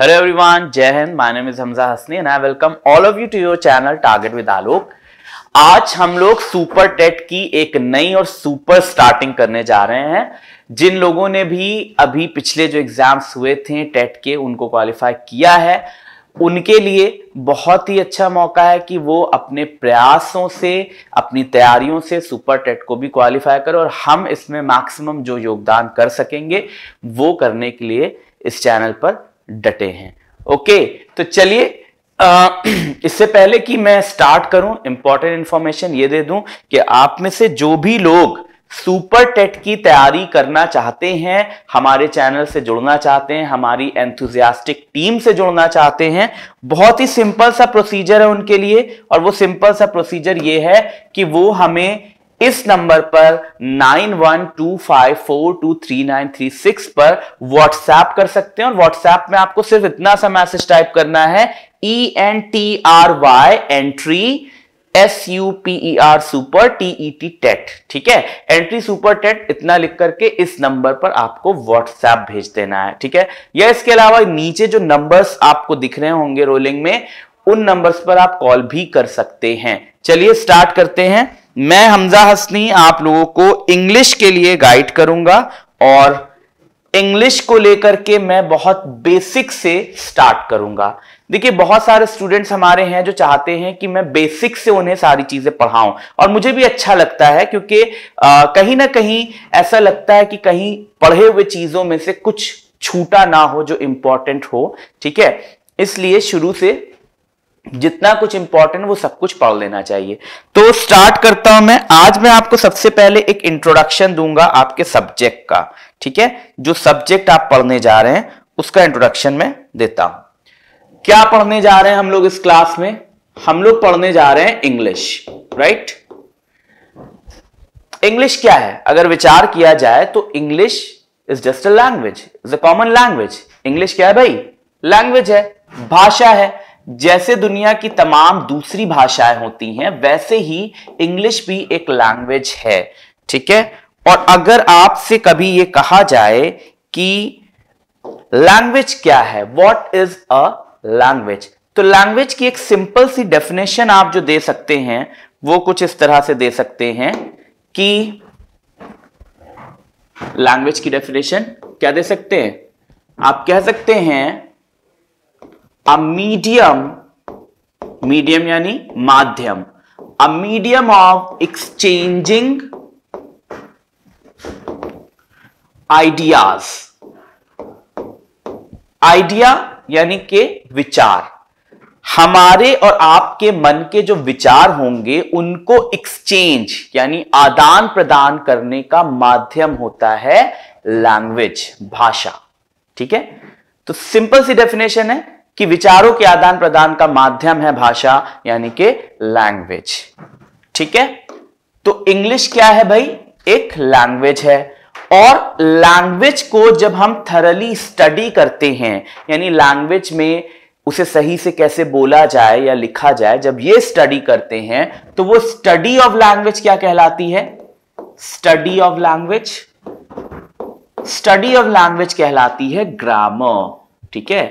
Hello everyone जय हिंद my name is Hamza Hasni and I welcome all of you to your channel target with Alok आज हम लोग super TET की एक नई और सुपर स्टार्टिंग करने जा रहे हैं जिन लोगों ने भी अभी पिछले जो एग्जाम्स हुए थे टेट के उनको क्वालिफाई किया है उनके लिए बहुत ही अच्छा मौका है कि वो अपने प्रयासों से अपनी तैयारियों से सुपर टेट को भी क्वालिफाई करें और हम इसमें मैक्सिमम जो योगदान कर सकेंगे वो करने के लिए इस चैनल पर डटे हैं ओके तो चलिए इससे पहले कि मैं स्टार्ट करूं इंपॉर्टेंट इंफॉर्मेशन ये दे दूं कि आप में से जो भी लोग सुपर टेट की तैयारी करना चाहते हैं हमारे चैनल से जुड़ना चाहते हैं हमारी एंथुजियास्टिक टीम से जुड़ना चाहते हैं बहुत ही सिंपल सा प्रोसीजर है उनके लिए और वो सिंपल सा प्रोसीजर ये है कि वो हमें इस नंबर पर 9125423936 पर व्हाट्सएप कर सकते हैं और व्हाट्सएप में आपको सिर्फ इतना सा मैसेज टाइप करना है E N T R Y entry S U P E R super T E T TET ठीक है एंट्री सुपर टेट इतना लिख करके इस नंबर पर आपको व्हाट्सएप भेज देना है ठीक है या इसके अलावा नीचे जो नंबर्स आपको दिख रहे होंगे रोलिंग में उन नंबर्स पर आप कॉल भी कर सकते हैं चलिए स्टार्ट करते हैं मैं हमजा हसनी आप लोगों को इंग्लिश के लिए गाइड करूंगा और इंग्लिश को लेकर के मैं बहुत बेसिक से स्टार्ट करूंगा देखिए बहुत सारे स्टूडेंट्स हमारे हैं जो चाहते हैं कि मैं बेसिक से उन्हें सारी चीज़ें पढ़ाऊं और मुझे भी अच्छा लगता है क्योंकि कहीं ना कहीं ऐसा लगता है कि कहीं पढ़े हुए चीज़ों में से कुछ छूटा ना हो जो इंपॉर्टेंट हो ठीक है इसलिए शुरू से जितना कुछ इंपॉर्टेंट वो सब कुछ पढ़ लेना चाहिए तो स्टार्ट करता हूं मैं आज मैं आपको सबसे पहले एक इंट्रोडक्शन दूंगा आपके सब्जेक्ट का ठीक है जो सब्जेक्ट आप पढ़ने जा रहे हैं उसका इंट्रोडक्शन मैं देता हूं क्या पढ़ने जा रहे हैं हम लोग इस क्लास में हम लोग पढ़ने जा रहे हैं इंग्लिश राइट इंग्लिश क्या है अगर विचार किया जाए तो English is just a language is a common language English क्या है भाई लैंग्वेज है भाषा है जैसे दुनिया की तमाम दूसरी भाषाएं होती हैं वैसे ही इंग्लिश भी एक लैंग्वेज है ठीक है और अगर आपसे कभी ये कहा जाए कि लैंग्वेज क्या है वॉट इज अ लैंग्वेज तो लैंग्वेज की एक सिंपल सी डेफिनेशन आप जो दे सकते हैं वो कुछ इस तरह से दे सकते हैं कि लैंग्वेज की डेफिनेशन क्या दे सकते हैं आप कह सकते हैं अ मीडियम मीडियम यानी माध्यम a medium of exchanging ideas idea यानी के विचार हमारे और आपके मन के जो विचार होंगे उनको एक्सचेंज यानी आदान प्रदान करने का माध्यम होता है लैंग्वेज भाषा ठीक है तो सिंपल सी डेफिनेशन है कि विचारों के आदान प्रदान का माध्यम है भाषा यानी कि लैंग्वेज ठीक है तो इंग्लिश क्या है भाई एक लैंग्वेज है और लैंग्वेज को जब हम थरली स्टडी करते हैं यानी लैंग्वेज में उसे सही से कैसे बोला जाए या लिखा जाए जब ये स्टडी करते हैं तो वो स्टडी ऑफ लैंग्वेज क्या कहलाती है study of language study of language कहलाती है ग्रामर ठीक है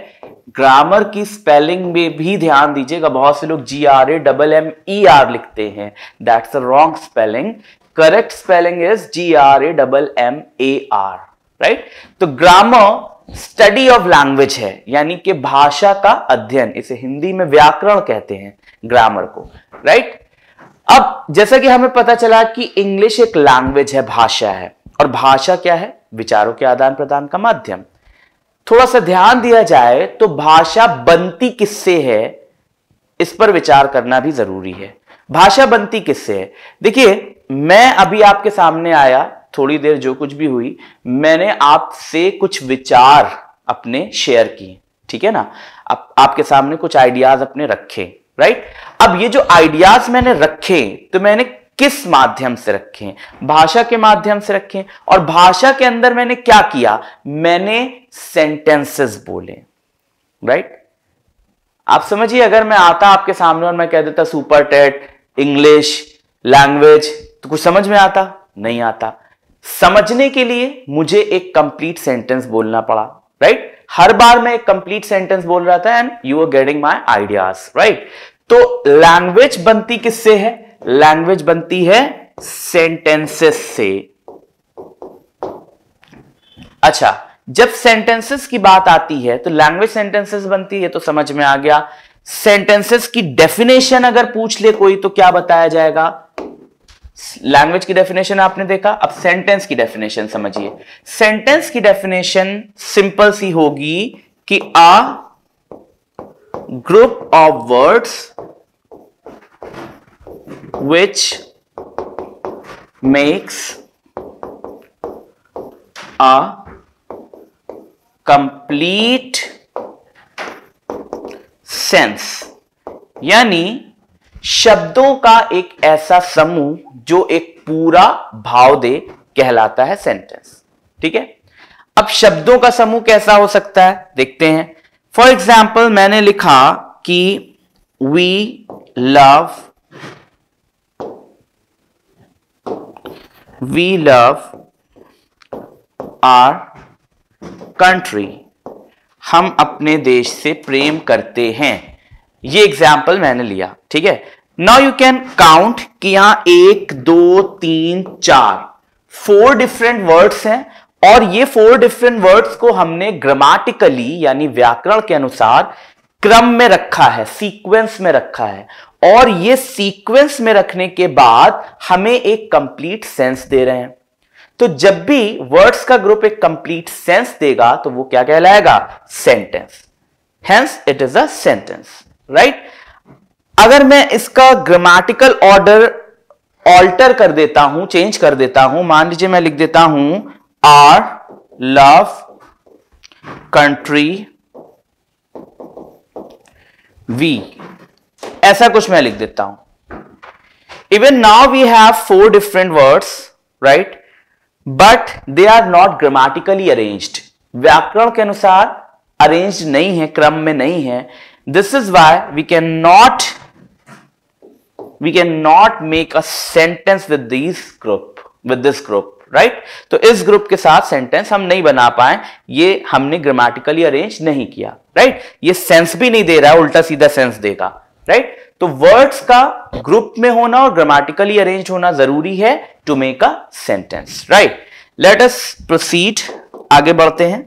ग्रामर की स्पेलिंग में भी ध्यान दीजिएगा बहुत से लोग G R A double M E R लिखते हैं that's a wrong spelling correct spelling is G R A double M A R right तो ग्रामर स्टडी ऑफ लैंग्वेज है यानी कि भाषा का अध्ययन इसे हिंदी में व्याकरण कहते हैं ग्रामर को राइट right? अब जैसा कि हमें पता चला कि इंग्लिश एक लैंग्वेज है भाषा है और भाषा क्या है विचारों के आदान प्रदान का माध्यम थोड़ा सा ध्यान दिया जाए तो भाषा बनती किससे है इस पर विचार करना भी जरूरी है भाषा बनती किससे है देखिए मैं अभी आपके सामने आया थोड़ी देर जो कुछ भी हुई मैंने आपसे कुछ विचार अपने शेयर किए ठीक है ना आप, आपके सामने कुछ आइडियाज अपने रखे राइट अब ये जो आइडियाज मैंने रखे तो मैंने किस माध्यम से रखें भाषा के माध्यम से रखें और भाषा के अंदर मैंने क्या किया मैंने सेंटेंसेस बोले राइट आप समझिए अगर मैं आता आपके सामने और मैं कह देता सुपर टेट इंग्लिश लैंग्वेज तो कुछ समझ में आता नहीं आता समझने के लिए मुझे एक कंप्लीट सेंटेंस बोलना पड़ा राइट right? हर बार मैं एक कंप्लीट सेंटेंस बोल रहा था and you are getting my ideas right तो लैंग्वेज बनती किससे है लैंग्वेज बनती है सेंटेंसेस से अच्छा जब सेंटेंसेस की बात आती है तो लैंग्वेज सेंटेंसेस बनती है तो समझ में आ गया सेंटेंसेस की डेफिनेशन अगर पूछ ले कोई तो क्या बताया जाएगा लैंग्वेज की डेफिनेशन आपने देखा अब सेंटेंस की डेफिनेशन समझिए सेंटेंस की डेफिनेशन सिंपल सी होगी कि a group of words which makes a complete sense यानी शब्दों का एक ऐसा समूह जो एक पूरा भाव दे कहलाता है सेंटेंस ठीक है अब शब्दों का समूह कैसा हो सकता है देखते हैं फॉर एग्जाम्पल मैंने लिखा कि we love we love our country हम अपने देश से प्रेम करते हैं ये एग्जाम्पल मैंने लिया ठीक है नाउ यू कैन काउंट कि यहां एक दो तीन चार फोर डिफरेंट वर्ड्स हैं और ये फोर डिफरेंट वर्ड्स को हमने ग्रामेटिकली यानी व्याकरण के अनुसार क्रम में रखा है सीक्वेंस में रखा है और ये सीक्वेंस में रखने के बाद हमें एक कंप्लीट सेंस दे रहे हैं तो जब भी वर्ड्स का ग्रुप एक कंप्लीट सेंस देगा तो वो क्या कहलाएगा sentence hence it is a sentence right अगर मैं इसका ग्रामेटिकल ऑर्डर ऑल्टर कर देता हूं चेंज कर देता हूं मान लीजिए मैं लिख देता हूं आर लव कंट्री वी ऐसा कुछ मैं लिख देता हूं even now we have four different words right but they are not grammatically arranged व्याकरण के अनुसार अरेंज नहीं है क्रम में नहीं है this is why we can not we can not make a sentence with this group with this group right तो इस ग्रुप के साथ सेंटेंस हम नहीं बना पाए ये हमने ग्रामेटिकली अरेंज नहीं किया राइट right? ये सेंस भी नहीं दे रहा है उल्टा सीधा सेंस देगा राइट तो वर्ड्स का ग्रुप में होना और ग्रामेटिकली अरेंज होना जरूरी है to make a sentence right let us proceed आगे बढ़ते हैं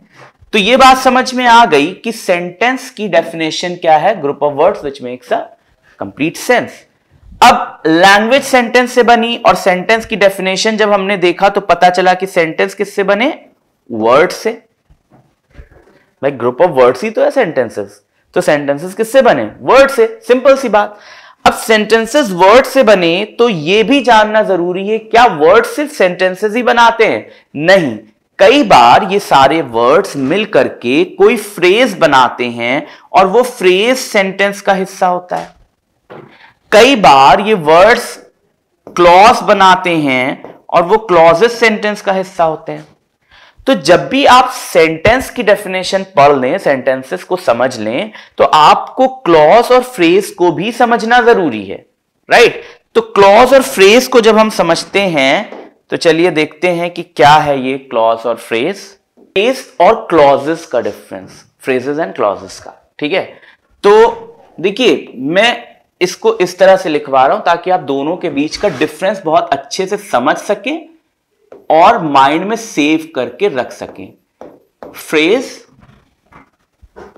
तो ये बात समझ में आ गई कि सेंटेंस की डेफिनेशन क्या है group of words which makes a complete sense अब लैंग्वेज सेंटेंस से बनी और सेंटेंस की डेफिनेशन जब हमने देखा तो पता चला कि सेंटेंस किससे बने वर्ड से भाई ग्रुप ऑफ वर्ड्स ही तो है सेंटेंसेस तो सेंटेंसेस किससे बने वर्ड से सिंपल सी बात अब सेंटेंसेस वर्ड से बने तो यह भी जानना जरूरी है क्या वर्ड सिर्फ सेंटेंसेस ही बनाते हैं नहीं कई बार ये सारे वर्ड्स मिल करके कोई फ्रेज बनाते हैं और वो फ्रेज सेंटेंस का हिस्सा होता है कई बार ये वर्ड्स क्लॉज बनाते हैं और वो क्लॉजेस सेंटेंस का हिस्सा होते हैं तो जब भी आप सेंटेंस की डेफिनेशन पढ़ लें सेंटेंसेस को समझ लें तो आपको क्लॉज और फ्रेज को भी समझना जरूरी है राइट तो क्लॉज और फ्रेज को जब हम समझते हैं तो चलिए देखते हैं कि क्या है ये क्लॉज और फ्रेज फ्रेज और क्लॉजेस का डिफरेंस फ्रेजेस एंड क्लॉजेस का ठीक है तो देखिए मैं इसको इस तरह से लिखवा रहा हूं ताकि आप दोनों के बीच का डिफरेंस बहुत अच्छे से समझ सकें और माइंड में सेव करके रख सकें फ्रेज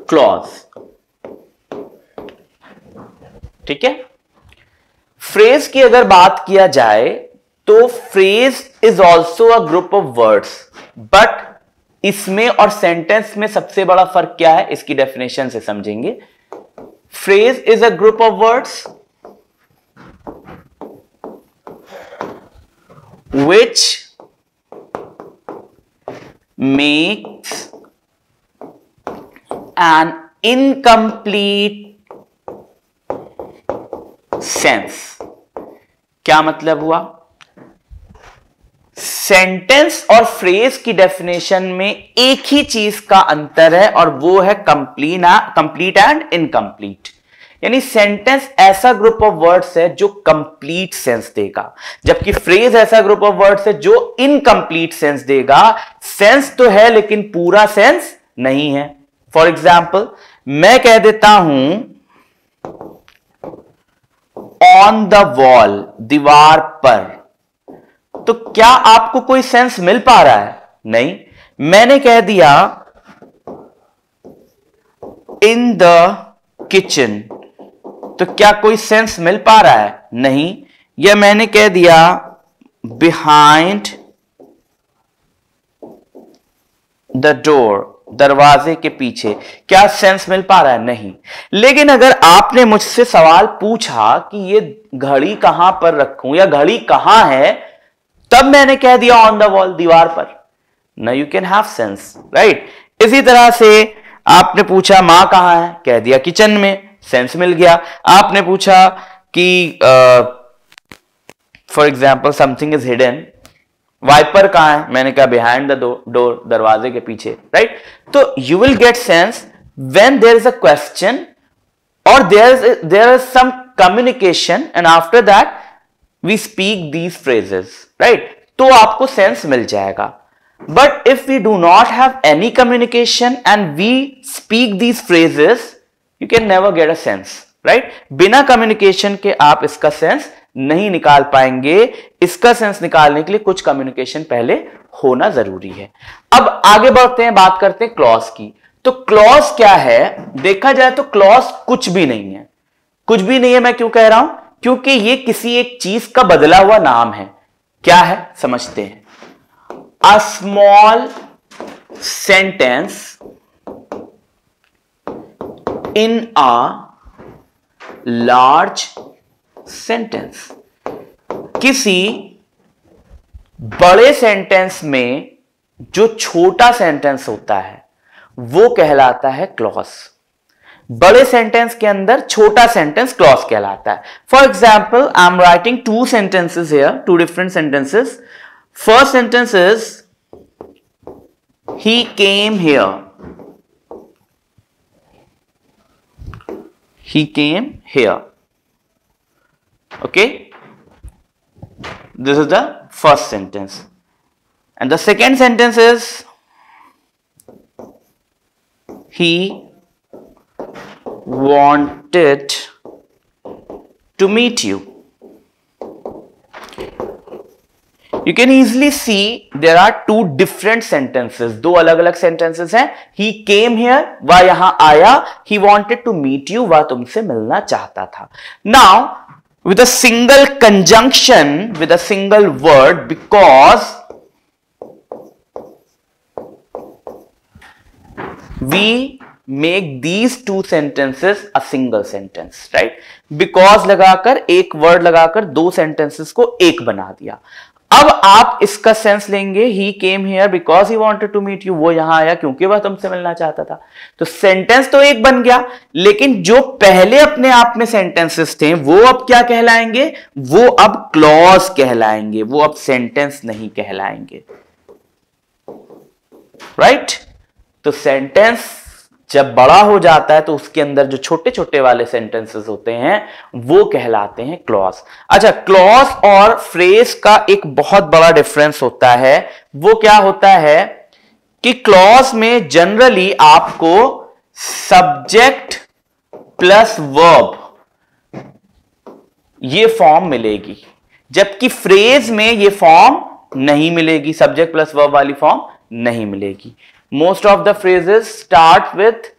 क्लॉज ठीक है फ्रेज की अगर बात किया जाए तो phrase is also a group of words but इसमें और सेंटेंस में सबसे बड़ा फर्क क्या है इसकी डेफिनेशन से समझेंगे phrase is a group of words which makes an incomplete sense क्या मतलब हुआ सेंटेंस और फ्रेज की डेफिनेशन में एक ही चीज का अंतर है और वो है कंप्लीट कंप्लीट एंड इनकम्प्लीट यानी सेंटेंस ऐसा ग्रुप ऑफ वर्ड्स है जो कंप्लीट सेंस देगा जबकि फ्रेज ऐसा ग्रुप ऑफ वर्ड्स है जो इनकंप्लीट सेंस देगा सेंस तो है लेकिन पूरा सेंस नहीं है फॉर एग्जाम्पल मैं कह देता हूं ऑन द वॉल दीवार पर तो क्या आपको कोई सेंस मिल पा रहा है नहीं मैंने कह दिया इन द किचन तो क्या कोई सेंस मिल पा रहा है नहीं यह मैंने कह दिया बिहाइंड द डोर दरवाजे के पीछे क्या सेंस मिल पा रहा है नहीं लेकिन अगर आपने मुझसे सवाल पूछा कि ये घड़ी कहां पर रखूं या घड़ी कहां है तब मैंने कह दिया ऑन द वॉल दीवार पर ना you can have sense right इसी तरह से आपने पूछा मां कहां है कह दिया किचन में सेंस मिल गया आपने पूछा कि for example something is hidden viper कहा है मैंने कहा बिहाइंड द डोर दरवाजे के पीछे राइट तो you will get sense when there is a question और there there is some communication and after that we speak these phrases right तो आपको सेंस मिल जाएगा but if we do not have any communication and we speak these phrases you can never get a sense right बिना communication के आप इसका sense नहीं निकाल पाएंगे इसका सेंस निकालने के लिए कुछ कम्युनिकेशन पहले होना जरूरी है अब आगे बढ़ते हैं बात करते हैं क्लॉज की तो क्लॉज क्या है देखा जाए तो क्लॉज कुछ भी नहीं है कुछ भी नहीं है मैं क्यों कह रहा हूं क्योंकि ये किसी एक चीज का बदला हुआ नाम है क्या है समझते हैं a small sentence in a large sentence किसी बड़े सेंटेंस में जो छोटा सेंटेंस होता है वो कहलाता है क्लॉस बड़े सेंटेंस के अंदर छोटा सेंटेंस क्लॉस कहलाता है for example I am writing two sentences here two different sentences first sentence is he came here he came here. Okay. This is the first sentence. And the second sentence is he wanted to meet you. You can easily see there are two different sentences दो अलग अलग sentences हैं ही came hair वह यहां आया he wanted to meet you वह तुमसे मिलना चाहता था now with a single conjunction with a single word because we make these two sentences a single sentence right because लगाकर एक word लगाकर दो sentences को एक बना दिया अब आप इसका सेंस लेंगे he came here because he wanted to meet you वो यहां आया क्योंकि वह तुमसे मिलना चाहता था तो सेंटेंस तो एक बन गया लेकिन जो पहले अपने आप में सेंटेंसेस थे वो अब क्या कहलाएंगे वो अब क्लॉज कहलाएंगे वो अब सेंटेंस नहीं कहलाएंगे राइट right? तो सेंटेंस जब बड़ा हो जाता है तो उसके अंदर जो छोटे छोटे वाले सेंटेंसेस होते हैं वो कहलाते हैं क्लॉज अच्छा क्लॉज और फ्रेज का एक बहुत बड़ा डिफरेंस होता है वो क्या होता है कि क्लॉज में जनरली आपको सब्जेक्ट प्लस वर्ब ये फॉर्म मिलेगी जबकि फ्रेज में ये फॉर्म नहीं मिलेगी सब्जेक्ट प्लस वर्ब वाली फॉर्म नहीं मिलेगी most of the phrases start with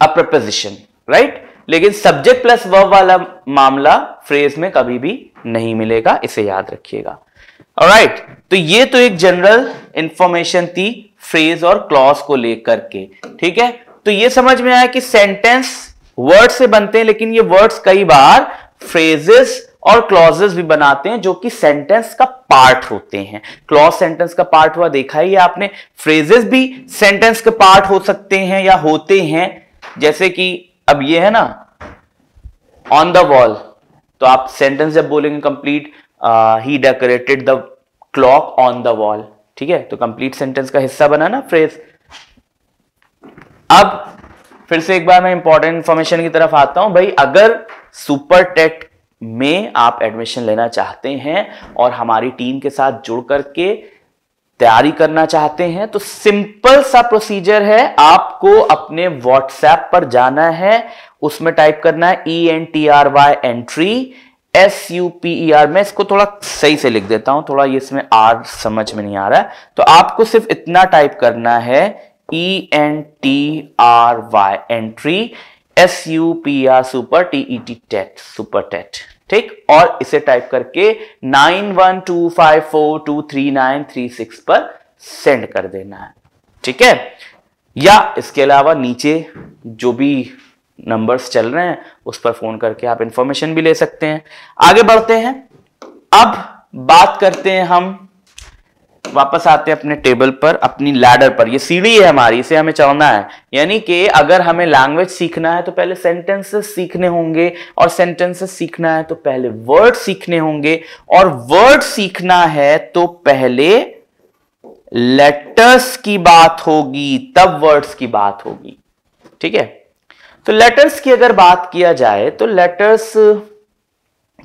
a preposition right लेकिन सब्जेक्ट प्लस वर्ब वाला मामला फ्रेज में कभी भी नहीं मिलेगा इसे याद रखिएगा राइट right, तो ये तो एक जनरल इंफॉर्मेशन थी फ्रेज और क्लॉज को लेकर के ठीक है तो ये समझ में आया कि सेंटेंस वर्ड से बनते हैं लेकिन ये वर्ड्स कई बार फ्रेजेस और क्लॉजेस भी बनाते हैं जो कि सेंटेंस का पार्ट होते हैं क्लॉज सेंटेंस का पार्ट हुआ देखा ही आपने फ्रेजेस भी सेंटेंस के पार्ट हो सकते हैं या होते हैं जैसे कि अब ये है ना ऑन द वॉल तो आप सेंटेंस जब बोलेंगे complete he decorated the clock on the wall ठीक है तो कंप्लीट सेंटेंस का हिस्सा बना ना फ्रेज अब फिर से एक बार मैं इंपॉर्टेंट इंफॉर्मेशन की तरफ आता हूं भाई अगर सुपर टेट में आप एडमिशन लेना चाहते हैं और हमारी टीम के साथ जुड़ करके तैयारी करना चाहते हैं तो सिंपल सा प्रोसीजर है आपको अपने व्हाट्सएप पर जाना है उसमें टाइप करना है E N T R Y entry S U P E R मैं इसको थोड़ा सही से लिख देता हूं थोड़ा ये इसमें आर समझ में नहीं आ रहा है तो आपको सिर्फ इतना टाइप करना है E N T R Y entry S U P R super T E T TET super TET ठीक और इसे टाइप करके nine one two five four two three nine three six पर सेंड कर देना है ठीक है या इसके अलावा नीचे जो भी नंबर्स चल रहे हैं उस पर फोन करके आप इंफॉर्मेशन भी ले सकते हैं आगे बढ़ते हैं अब बात करते हैं हम वापस आते हैं अपने टेबल पर अपनी लैडर पर ये सीढ़ी है हमारी इसे हमें चढ़ना है यानी कि अगर हमें लैंग्वेज सीखना है तो पहले सेंटेंसेस सीखने होंगे और सेंटेंसेस सीखना है तो पहले वर्ड सीखने होंगे और वर्ड सीखना है तो पहले लेटर्स की बात होगी तब वर्ड्स की बात होगी ठीक है तो लेटर्स की अगर बात किया जाए तो लेटर्स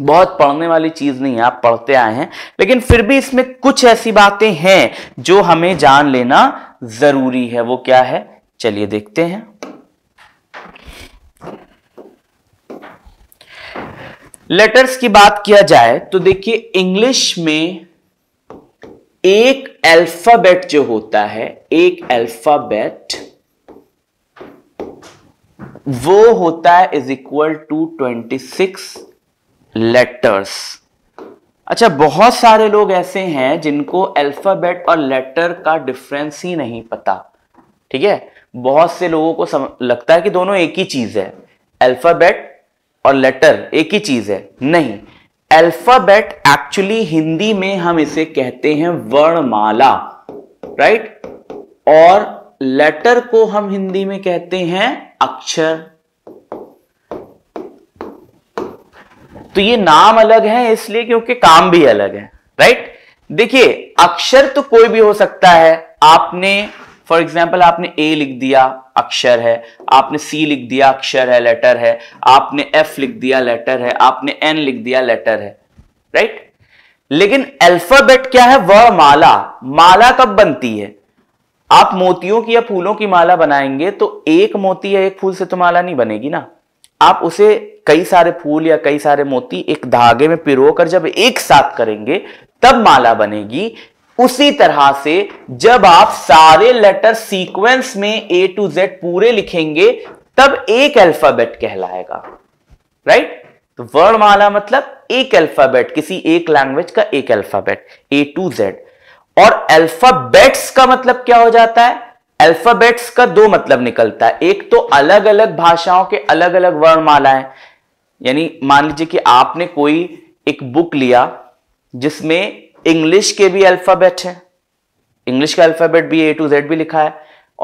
बहुत पढ़ने वाली चीज नहीं है आप पढ़ते आए हैं लेकिन फिर भी इसमें कुछ ऐसी बातें हैं जो हमें जान लेना जरूरी है वो क्या है चलिए देखते हैं लेटर्स की बात किया जाए तो देखिए इंग्लिश में एक अल्फाबेट जो होता है एक अल्फाबेट वो होता है is equal to twenty six letters अच्छा बहुत सारे लोग ऐसे हैं जिनको अल्फाबेट और लेटर का डिफरेंस ही नहीं पता ठीक है बहुत से लोगों को सम... लगता है कि दोनों एक ही चीज है अल्फाबेट और लेटर एक ही चीज है नहीं अल्फाबेट एक्चुअली हिंदी में हम इसे कहते हैं वर्णमाला राइट और लेटर को हम हिंदी में कहते हैं अक्षर तो ये नाम अलग है इसलिए क्योंकि काम भी अलग है राइट देखिए अक्षर तो कोई भी हो सकता है आपने फॉर एग्जाम्पल आपने ए लिख दिया अक्षर है आपने सी लिख दिया अक्षर है लेटर है आपने एफ लिख दिया लेटर है आपने एन लिख दिया लेटर है राइट right? लेकिन अल्फाबेट क्या है वह माला माला कब बनती है आप मोतियों की या फूलों की माला बनाएंगे तो एक मोती या एक फूल से तो माला नहीं बनेगी ना आप उसे कई सारे फूल या कई सारे मोती एक धागे में पिरो कर जब एक साथ करेंगे तब माला बनेगी उसी तरह से जब आप सारे लेटर सीक्वेंस में ए टू जेड पूरे लिखेंगे तब एक अल्फाबेट कहलाएगा राइट तो वर्णमाला मतलब एक अल्फाबेट किसी एक लैंग्वेज का एक अल्फाबेट ए टू जेड और अल्फाबेट्स का मतलब क्या हो जाता है अल्फाबेट्स का दो मतलब निकलता है एक तो अलग अलग भाषाओं के अलग अलग वर्णमाला है यानी मान लीजिए कि आपने कोई एक बुक लिया जिसमें इंग्लिश के भी अल्फाबेट है इंग्लिश का अल्फाबेट भी ए टू जेड भी लिखा है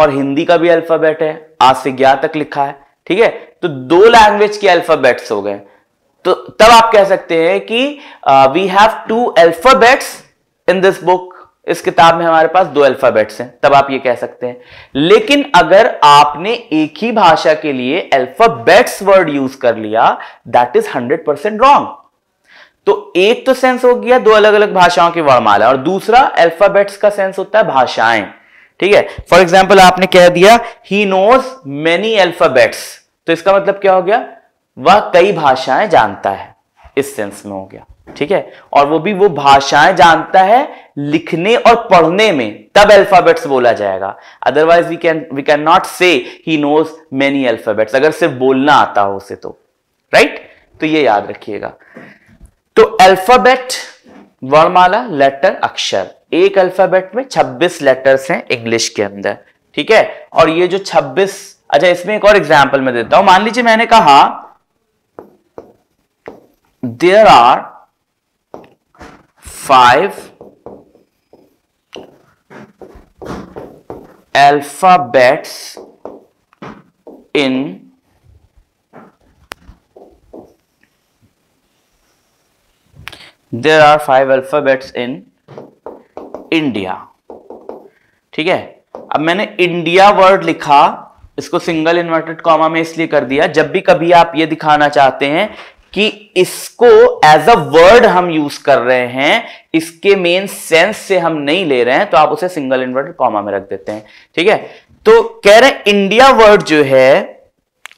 और हिंदी का भी अल्फाबेट है आ से ग्यारह तक लिखा है ठीक है तो दो लैंग्वेज के अल्फाबेट्स हो गए तो तब आप कह सकते हैं कि we have two alphabets in this book इस किताब में हमारे पास दो अल्फाबेट्स हैं तब आप ये कह सकते हैं लेकिन अगर आपने एक ही भाषा के लिए अल्फाबेट्स वर्ड यूज कर लिया that is hundred percent wrong तो एक तो सेंस हो गया दो अलग अलग भाषाओं की वर्णमाला और दूसरा अल्फाबेट्स का सेंस होता है भाषाएं ठीक है फॉर एग्जाम्पल आपने कह दिया ही नोज मेनी अल्फाबेट्स तो इसका मतलब क्या हो गया वह कई भाषाएं जानता है इस सेंस में हो गया ठीक है और वो भी वो भाषाएं जानता है लिखने और पढ़ने में तब अल्फाबेट्स बोला जाएगा otherwise we can we can not say he knows many alphabets अगर सिर्फ बोलना आता हो उसे तो राइट right? तो ये याद रखिएगा तो अल्फाबेट वर्णमाला लेटर अक्षर एक अल्फाबेट में 26 लेटर्स हैं इंग्लिश के अंदर ठीक है और ये जो 26 अच्छा इसमें एक और एग्जांपल मैं देता हूं मान लीजिए मैंने कहा there are five alphabets in there are five alphabets in India ठीक है अब मैंने इंडिया वर्ड लिखा इसको सिंगल इन्वर्टेड कॉमा में इसलिए कर दिया जब भी कभी आप ये दिखाना चाहते हैं कि इसको एज अ वर्ड हम यूज कर रहे हैं इसके मेन सेंस से हम नहीं ले रहे हैं तो आप उसे सिंगल इन्वर्टेड कॉमा में रख देते हैं ठीक है तो कह रहे हैं इंडिया वर्ड जो है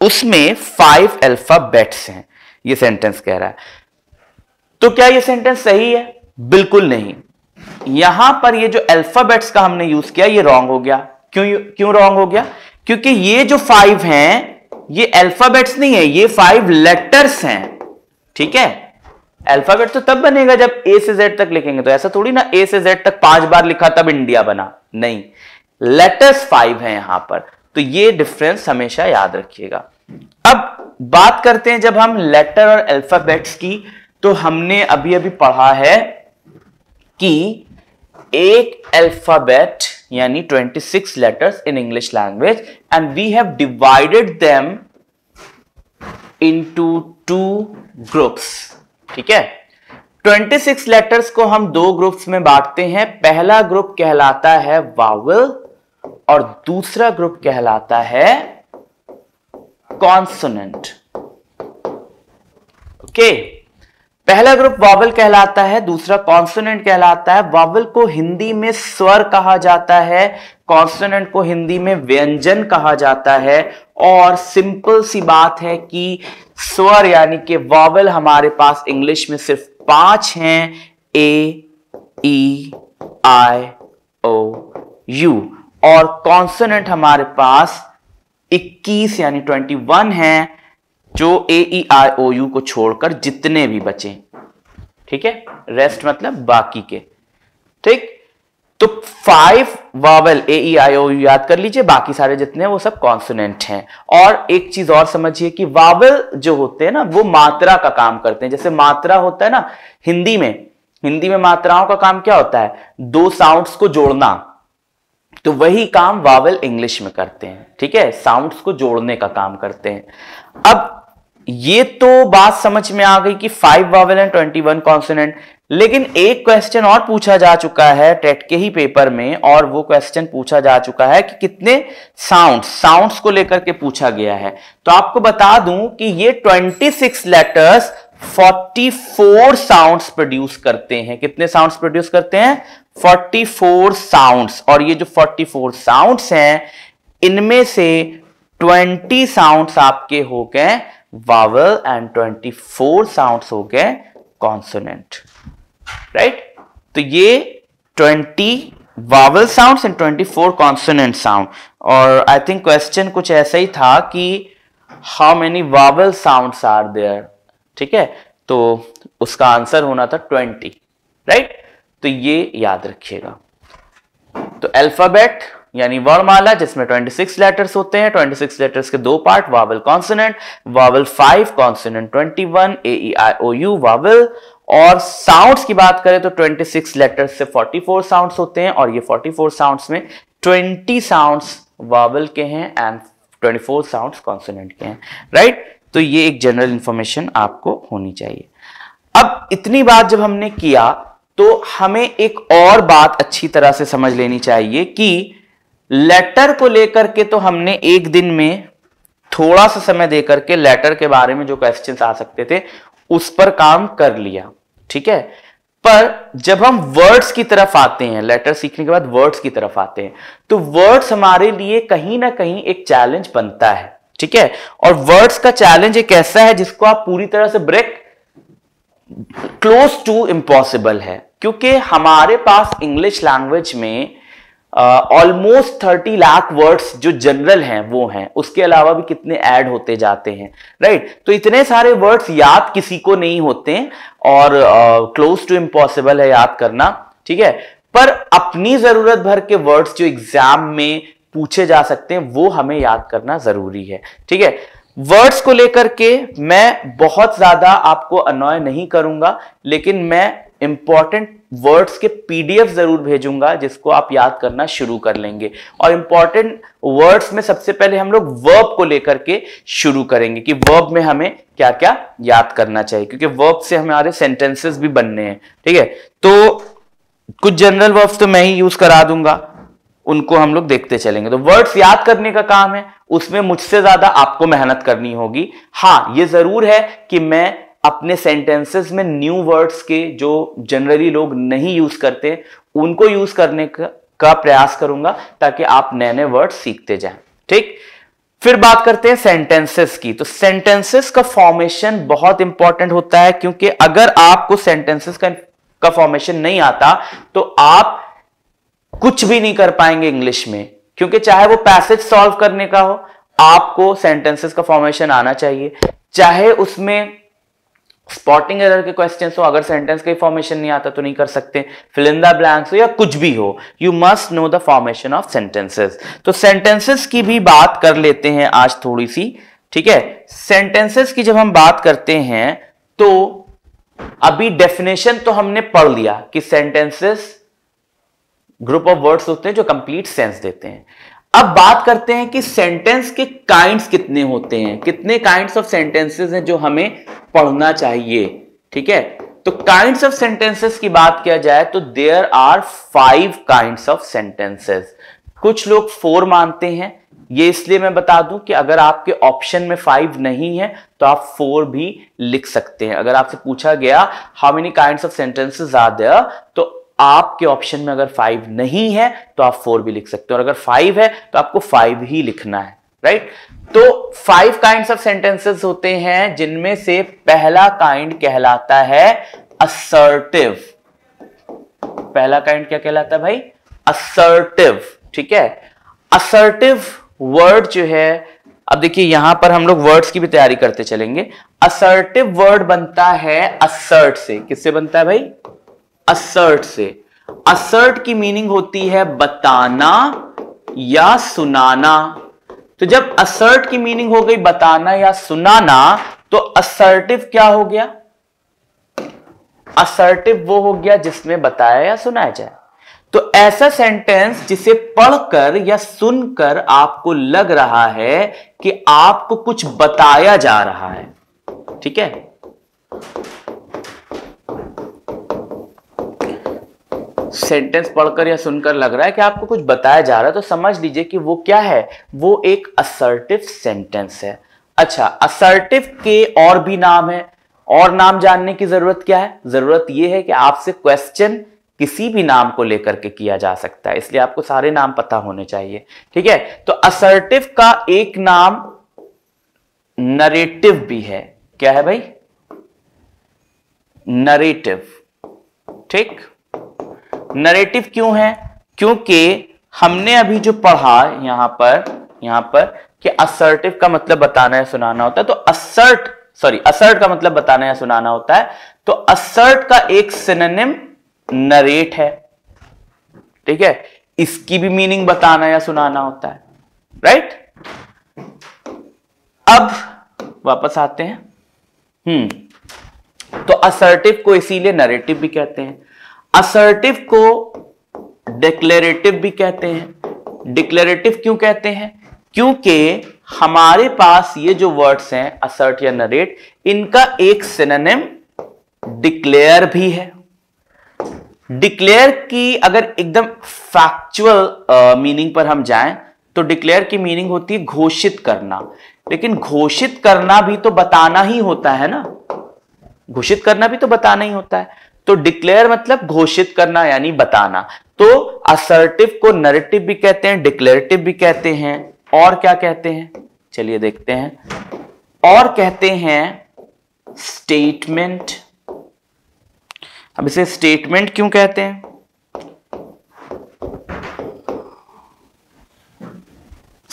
उसमें फाइव अल्फाबेट्स हैं ये सेंटेंस कह रहा है तो क्या ये सेंटेंस सही है बिल्कुल नहीं यहां पर ये जो अल्फाबेट्स का हमने यूज किया ये रॉन्ग हो गया क्यों क्यों रॉन्ग हो गया क्योंकि ये जो फाइव हैं ये अल्फाबेट्स नहीं है ये फाइव लेटर्स हैं ठीक है अल्फाबेट तो तब बनेगा जब ए से जेड तक लिखेंगे तो ऐसा थोड़ी ना ए से जेड तक पांच बार लिखा तब इंडिया बना नहीं लेटर्स फाइव है यहां पर तो ये डिफरेंस हमेशा याद रखिएगा अब बात करते हैं जब हम लेटर और अल्फाबेट्स की तो हमने अभी अभी पढ़ा है कि एक अल्फाबेट यानी 26 letters in English language and we have divided them into two groups ठीक है 26 लेटर्स को हम दो ग्रुप्स में बांटते हैं पहला ग्रुप कहलाता है वावल और दूसरा ग्रुप कहलाता है कॉन्सोनेंट ओके okay. पहला ग्रुप वावल कहलाता है दूसरा कॉन्सोनेंट कहलाता है वावल को हिंदी में स्वर कहा जाता है कॉन्सोनेंट को हिंदी में व्यंजन कहा जाता है और सिंपल सी बात है कि स्वर यानी कि वावल हमारे पास इंग्लिश में सिर्फ पांच हैं ए ई आई ओ यू और कॉन्सोनेंट हमारे पास 21 यानी 21 है जो ए ई आई ओ यू को छोड़कर जितने भी बचे ठीक है रेस्ट मतलब बाकी के ठीक तो five vowel A E I O U याद कर लीजिए बाकी सारे जितने वो सब कॉन्सोनेंट हैं और एक चीज और समझिए कि वावल जो होते हैं ना वो मात्रा का काम करते हैं जैसे मात्रा होता है ना हिंदी में हिंदी में मात्राओं का काम क्या होता है दो साउंड्स को जोड़ना तो वही काम वावल इंग्लिश में करते हैं ठीक है साउंड्स को जोड़ने का काम करते हैं अब ये तो बात समझ में आ गई कि five vowel and twenty one consonant लेकिन एक क्वेश्चन और पूछा जा चुका है टेट के ही पेपर में और वो क्वेश्चन पूछा जा चुका है कि कितने साउंड साउंड्स को लेकर के पूछा गया है तो आपको बता दूं कि ये 26 लेटर्स 44 साउंड्स प्रोड्यूस करते हैं कितने साउंड्स प्रोड्यूस करते हैं 44 साउंड्स और ये जो 44 साउंड्स हैं इनमें से 20 साउंड्स आपके हो गए वावल एंड 24 साउंड्स हो गए कॉन्सोनेंट राइट तो ये 20 vowel sounds and 24 consonant sound और आई थिंक क्वेश्चन कुछ ऐसा ही था कि how many vowel sounds are there ठीक है तो उसका आंसर होना था 20 राइट right? तो ये याद रखिएगा तो अल्फाबेट यानी वर्णमाला जिसमें 26 लेटर्स होते हैं 26 लेटर्स के दो part vowel consonant vowel 5 consonant 21 A E I O U vowel और साउंड्स की बात करें तो 26 लेटर्स से 44 साउंड्स होते हैं और ये 44 साउंड्स में 20 साउंड्स वावल के हैं एंड 24 साउंड्स कॉन्सोनेंट के हैं राइट तो ये एक जनरल इंफॉर्मेशन आपको होनी चाहिए अब इतनी बात जब हमने किया तो हमें एक और बात अच्छी तरह से समझ लेनी चाहिए कि लेटर को लेकर के तो हमने एक दिन में थोड़ा सा समय देकर के लेटर के बारे में जो क्वेश्चन आ सकते थे उस पर काम कर लिया ठीक है पर जब हम वर्ड्स की तरफ आते हैं लेटर सीखने के बाद वर्ड्स की तरफ आते हैं तो वर्ड्स हमारे लिए कहीं ना कहीं एक चैलेंज बनता है ठीक है और वर्ड्स का चैलेंज एक ऐसा है जिसको आप पूरी तरह से ब्रेक क्लोज टू इम्पॉसिबल है क्योंकि हमारे पास इंग्लिश लैंग्वेज में ऑलमोस्ट थर्टी लाख वर्ड्स जो जनरल हैं वो हैं उसके अलावा भी कितने ऐड होते जाते हैं राइट right? तो इतने सारे वर्ड्स याद किसी को नहीं होते और क्लोज टू इम्पॉसिबल है याद करना ठीक है पर अपनी जरूरत भर के वर्ड्स जो एग्जाम में पूछे जा सकते हैं वो हमें याद करना जरूरी है ठीक है वर्ड्स को लेकर के मैं बहुत ज्यादा आपको अनॉय नहीं करूंगा लेकिन मैं इंपॉर्टेंट वर्ड्स के पीडीएफ जरूर भेजूंगा जिसको आप याद करना शुरू कर लेंगे और इंपॉर्टेंट वर्ड्स में सबसे पहले हम लोग वर्ब को लेकर के शुरू करेंगे कि वर्ब में हमें क्या क्या याद करना चाहिए क्योंकि वर्ब से हमारे सेंटेंसेस भी बनने हैं ठीक है तो कुछ जनरल वर्ब्स तो मैं ही यूज करा दूंगा उनको हम लोग देखते चलेंगे तो वर्ड्स याद करने का काम है उसमें मुझसे ज्यादा आपको मेहनत करनी होगी हाँ ये जरूर है कि मैं अपने सेंटेंसेस में न्यू वर्ड्स के जो जनरली लोग नहीं यूज़ करते उनको यूज़ करने का, का प्रयास करूंगा ताकि आप नए नए वर्ड सीखते जाएं ठीक फिर बात करते हैं सेंटेंसेस की तो सेंटेंसेस का फॉर्मेशन बहुत इंपॉर्टेंट होता है क्योंकि अगर आपको सेंटेंसेस का का फॉर्मेशन नहीं आता तो आप कुछ भी नहीं कर पाएंगे इंग्लिश में क्योंकि चाहे वो पैसेज सॉल्व करने का हो आपको सेंटेंसेस का फॉर्मेशन आना चाहिए चाहे उसमें स्पॉटिंग एरर के क्वेश्चन हो अगर सेंटेंस का फॉर्मेशन नहीं आता तो नहीं कर सकते फिलिंदा ब्लैंक्स हो या कुछ भी हो you must know the formation of sentences तो सेंटेंसेस की भी बात कर लेते हैं आज थोड़ी सी ठीक है सेंटेंसेस की जब हम बात करते हैं तो अभी डेफिनेशन तो हमने पढ़ लिया कि सेंटेंसेस ग्रुप ऑफ वर्ड्स होते हैं जो कंप्लीट सेंस देते हैं अब बात करते हैं कि सेंटेंस के काइंड्स कितने होते हैं कितने काइंड ऑफ सेंटेंसेस हैं जो हमें पढ़ना चाहिए ठीक है तो काइंड ऑफ सेंटेंसेस की बात किया जाए तो there are five kind of sentences कुछ लोग फोर मानते हैं ये इसलिए मैं बता दूं कि अगर आपके ऑप्शन में फाइव नहीं है तो आप फोर भी लिख सकते हैं अगर आपसे पूछा गया how many kind of sentences are there तो आपके ऑप्शन में अगर फाइव नहीं है तो आप फोर भी लिख सकते हो और अगर फाइव है तो आपको फाइव ही लिखना है राइट तो फाइव काइंड ऑफ सेंटेंसेस होते हैं जिनमें से पहला काइंड कहलाता है असर्टिव पहला काइंड क्या कहलाता है भाई असर्टिव ठीक है असर्टिव वर्ड जो है अब देखिए यहां पर हम लोग वर्ड्स की भी तैयारी करते चलेंगे असर्टिव वर्ड बनता है असर्ट से किससे बनता है भाई असर्ट से असर्ट की मीनिंग होती है बताना या सुनाना तो जब असर्ट की मीनिंग हो गई बताना या सुनाना तो असर्टिव क्या हो गया असर्टिव वो हो गया जिसमें बताया या सुनाया जाए तो ऐसा सेंटेंस जिसे पढ़कर या सुनकर आपको लग रहा है कि आपको कुछ बताया जा रहा है ठीक है सेंटेंस पढ़कर या सुनकर लग रहा है कि आपको कुछ बताया जा रहा है तो समझ लीजिए कि वो क्या है वो एक असर्टिव सेंटेंस है अच्छा असर्टिव के और भी नाम है और नाम जानने की जरूरत क्या है जरूरत यह है कि आपसे क्वेश्चन किसी भी नाम को लेकर के किया जा सकता है इसलिए आपको सारे नाम पता होने चाहिए ठीक है तो असर्टिव का एक नाम नरेटिव भी है क्या है भाई नरेटिव ठीक नरेटिव क्यों है क्योंकि हमने अभी जो पढ़ा यहां पर यहां पर कि असर्टिव का मतलब बताना या सुनाना होता है तो असर्ट सॉरी असर्ट का मतलब बताना या सुनाना होता है तो असर्ट का एक सिनेम नरेट है ठीक है इसकी भी मीनिंग बताना या सुनाना होता है राइट अब वापस आते हैं हम्म तो असर्टिव को इसीलिए नरेटिव भी कहते हैं असर्टिव को डिक्लेरेटिव भी कहते हैं डिक्लेरेटिव क्यों कहते हैं क्योंकि हमारे पास ये जो वर्ड्स हैं असर्ट या नरेट इनका एक सिनेम डिक्लेयर भी है डिक्लेयर की अगर एकदम फैक्चुअल मीनिंग पर हम जाएं तो डिक्लेयर की मीनिंग होती है घोषित करना लेकिन घोषित करना भी तो बताना ही होता है ना घोषित करना भी तो बताना ही होता है तो डिक्लेयर मतलब घोषित करना यानी बताना तो असर्टिव को नरेटिव भी कहते हैं डिक्लेरेटिव भी कहते हैं और क्या कहते हैं चलिए देखते हैं और कहते हैं स्टेटमेंट अब इसे स्टेटमेंट क्यों कहते हैं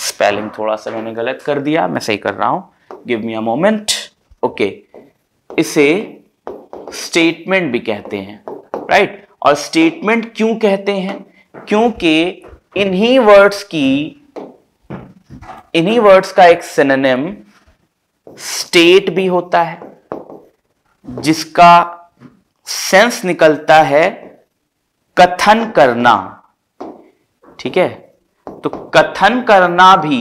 स्पेलिंग थोड़ा सा मैंने गलत कर दिया मैं सही कर रहा हूं give me a moment okay इसे स्टेटमेंट भी कहते हैं राइट right? और स्टेटमेंट क्यों कहते हैं क्योंकि इन्हीं वर्ड्स की इन्हीं वर्ड्स का एक सिनेम स्टेट भी होता है जिसका सेंस निकलता है कथन करना ठीक है तो कथन करना भी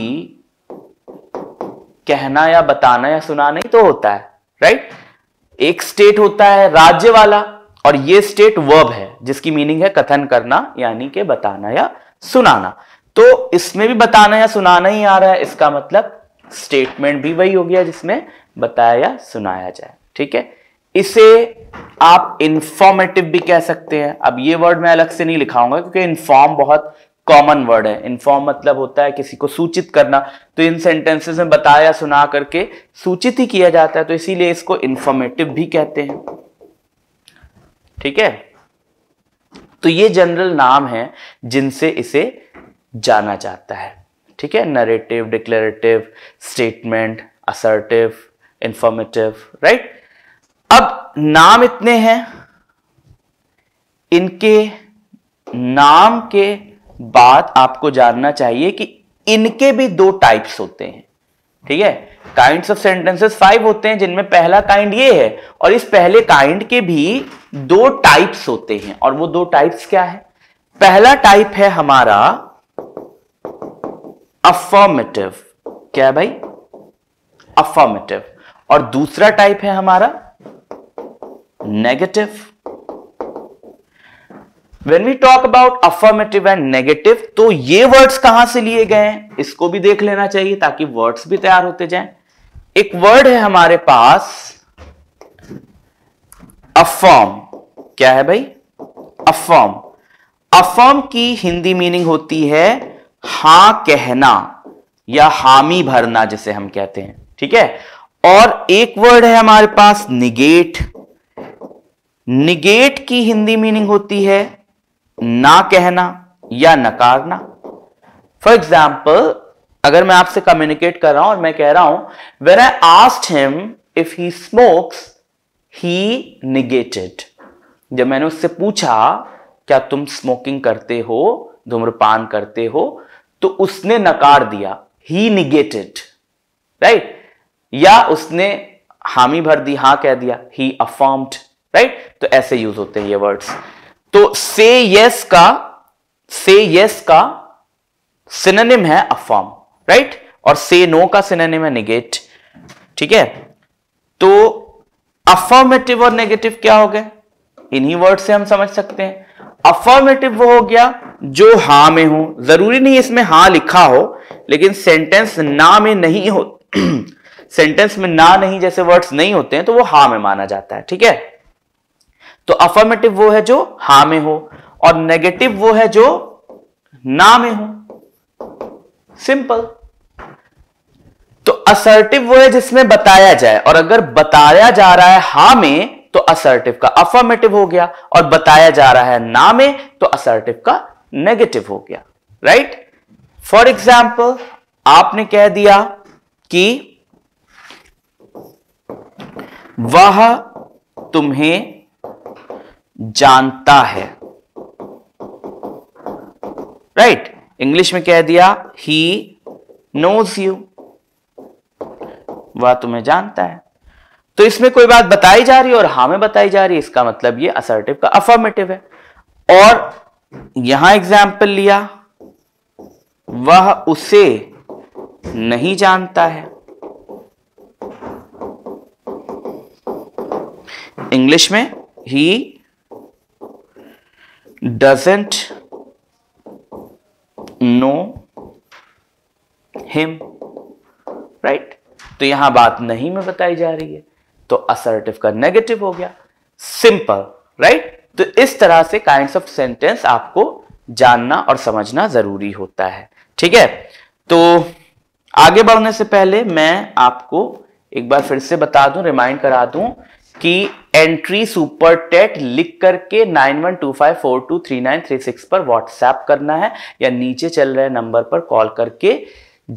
कहना या बताना या सुनाना ही तो होता है राइट एक स्टेट होता है राज्य वाला और ये स्टेट वर्ब है जिसकी मीनिंग है कथन करना यानी के बताना या सुनाना तो इसमें भी बताना या सुनाना ही आ रहा है इसका मतलब स्टेटमेंट भी वही हो गया जिसमें बताया या सुनाया जाए ठीक है इसे आप इंफॉर्मेटिव भी कह सकते हैं अब ये वर्ड मैं अलग से नहीं लिखाऊंगा क्योंकि इन्फॉर्म बहुत कॉमन वर्ड है इन्फॉर्म मतलब होता है किसी को सूचित करना तो इन सेंटेंसेस में बताया सुना करके सूचित ही किया जाता है तो इसीलिए इसको इंफॉर्मेटिव भी कहते हैं ठीक है तो ये जनरल नाम है जिनसे इसे जाना जाता है ठीक है narrative declarative statement assertive informative right अब नाम इतने हैं इनके नाम के बात आपको जानना चाहिए कि इनके भी दो टाइप्स होते हैं ठीक है काइंड ऑफ सेंटेंसेस फाइव होते हैं जिनमें पहला काइंड ये है और इस पहले काइंड के भी दो टाइप्स होते हैं और वो दो टाइप्स क्या है पहला टाइप है हमारा अफॉर्मेटिव क्या है भाई अफॉर्मेटिव और दूसरा टाइप है हमारा negative when we talk about affirmative and negative तो ये वर्ड्स कहां से लिए गए हैं इसको भी देख लेना चाहिए ताकि वर्ड्स भी तैयार होते जाएं एक वर्ड है हमारे पास अफर्म क्या है भाई अफर्म अफर्म की हिंदी मीनिंग होती है हां कहना या हामी भरना जिसे हम कहते हैं ठीक है और एक वर्ड है हमारे पास निगेट निगेट की हिंदी मीनिंग होती है ना कहना या नकारना फॉर एग्जाम्पल अगर मैं आपसे कम्युनिकेट कर रहा हूं और मैं कह रहा हूं where I asked him if he smokes he negated जब मैंने उससे पूछा क्या तुम स्मोकिंग करते हो धूम्रपान करते हो तो उसने नकार दिया ही निगेटेड राइट या उसने हामी भर दी हां कह दिया ही अफॉर्म्ड राइट तो ऐसे यूज होते हैं ये वर्ड्स तो से यस का से यस का सिनेम है अफॉर्म राइट और से नो का सिनोनिम है निगेट ठीक है तो अफॉर्मेटिव और नेगेटिव क्या हो गए इन्हीं वर्ड से हम समझ सकते हैं अफॉर्मेटिव वो हो गया जो हा में हो जरूरी नहीं इसमें हा लिखा हो लेकिन सेंटेंस ना में नहीं हो सेंटेंस में ना नहीं जैसे वर्ड्स नहीं होते हैं तो वो हा में माना जाता है ठीक है तो अफर्मेटिव वो है जो हा में हो और नेगेटिव वो है जो ना में हो सिंपल तो असर्टिव वो है जिसमें बताया जाए और अगर बताया जा रहा है हा में तो असर्टिव का अफर्मेटिव हो गया और बताया जा रहा है ना में तो असर्टिव का नेगेटिव हो गया राइट फॉर एग्जाम्पल आपने कह दिया कि वह तुम्हें जानता है राइट right? इंग्लिश में कह दिया ही नोज यू वह तुम्हें जानता है तो इसमें कोई बात बताई जा रही है और हा में बताई जा रही है इसका मतलब ये असर्टिव का अफर्मेटिव है और यहां एग्जाम्पल लिया वह उसे नहीं जानता है इंग्लिश में ही doesn't know him right तो यहां बात नहीं में बताई जा रही है तो असर्टिव का नेगेटिव हो गया सिंपल राइट तो इस तरह से काइंड ऑफ सेंटेंस आपको जानना और समझना जरूरी होता है ठीक है तो आगे बढ़ने से पहले मैं आपको एक बार फिर से बता दूं रिमाइंड करा दूं कि एंट्री सुपर टेट लिख करके 9125423936 पर व्हाट्सएप करना है या नीचे चल रहे नंबर पर कॉल करके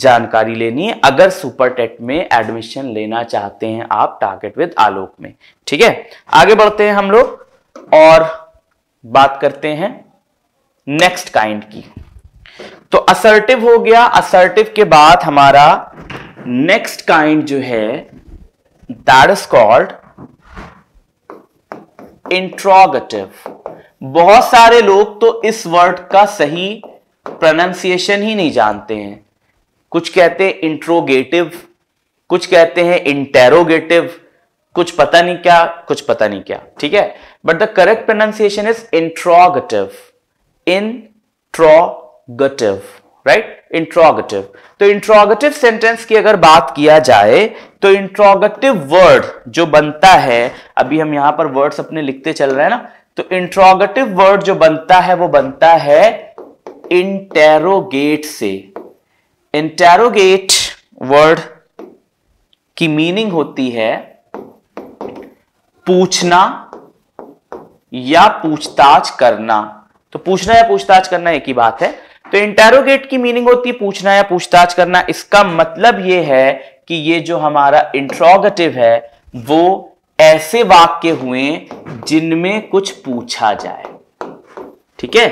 जानकारी लेनी है अगर सुपर टेट में एडमिशन लेना चाहते हैं आप टारगेट विद आलोक में ठीक है आगे बढ़ते हैं हम लोग और बात करते हैं नेक्स्ट काइंड की तो असर्टिव हो गया असर्टिव के बाद हमारा नेक्स्ट काइंड जो है दैट इज कॉल्ड इंट्रोगेटिव बहुत सारे लोग तो इस वर्ड का सही प्रोनाउंसिएशन ही नहीं जानते हैं कुछ कहते हैं इंट्रोगेटिव कुछ कहते हैं इंटेरोगेटिव कुछ पता नहीं क्या कुछ पता नहीं क्या ठीक है but the correct pronunciation is interrogative interrogative right interrogative तो इंट्रोगेटिव सेंटेंस की अगर बात किया जाए तो इंट्रोगेटिव वर्ड जो बनता है अभी हम यहां पर वर्ड्स अपने लिखते चल रहे हैं ना तो इंट्रोगेटिव वर्ड जो बनता है वो बनता है इंटेरोगेट से इंटेरोगेट वर्ड की मीनिंग होती है पूछना या पूछताछ करना तो पूछना या पूछताछ करना एक ही बात है तो इंटेरोगेट की मीनिंग होती है पूछना या पूछताछ करना इसका मतलब यह है कि ये जो हमारा इंट्रोगेटिव है वो ऐसे वाक्य हुए जिनमें कुछ पूछा जाए ठीक है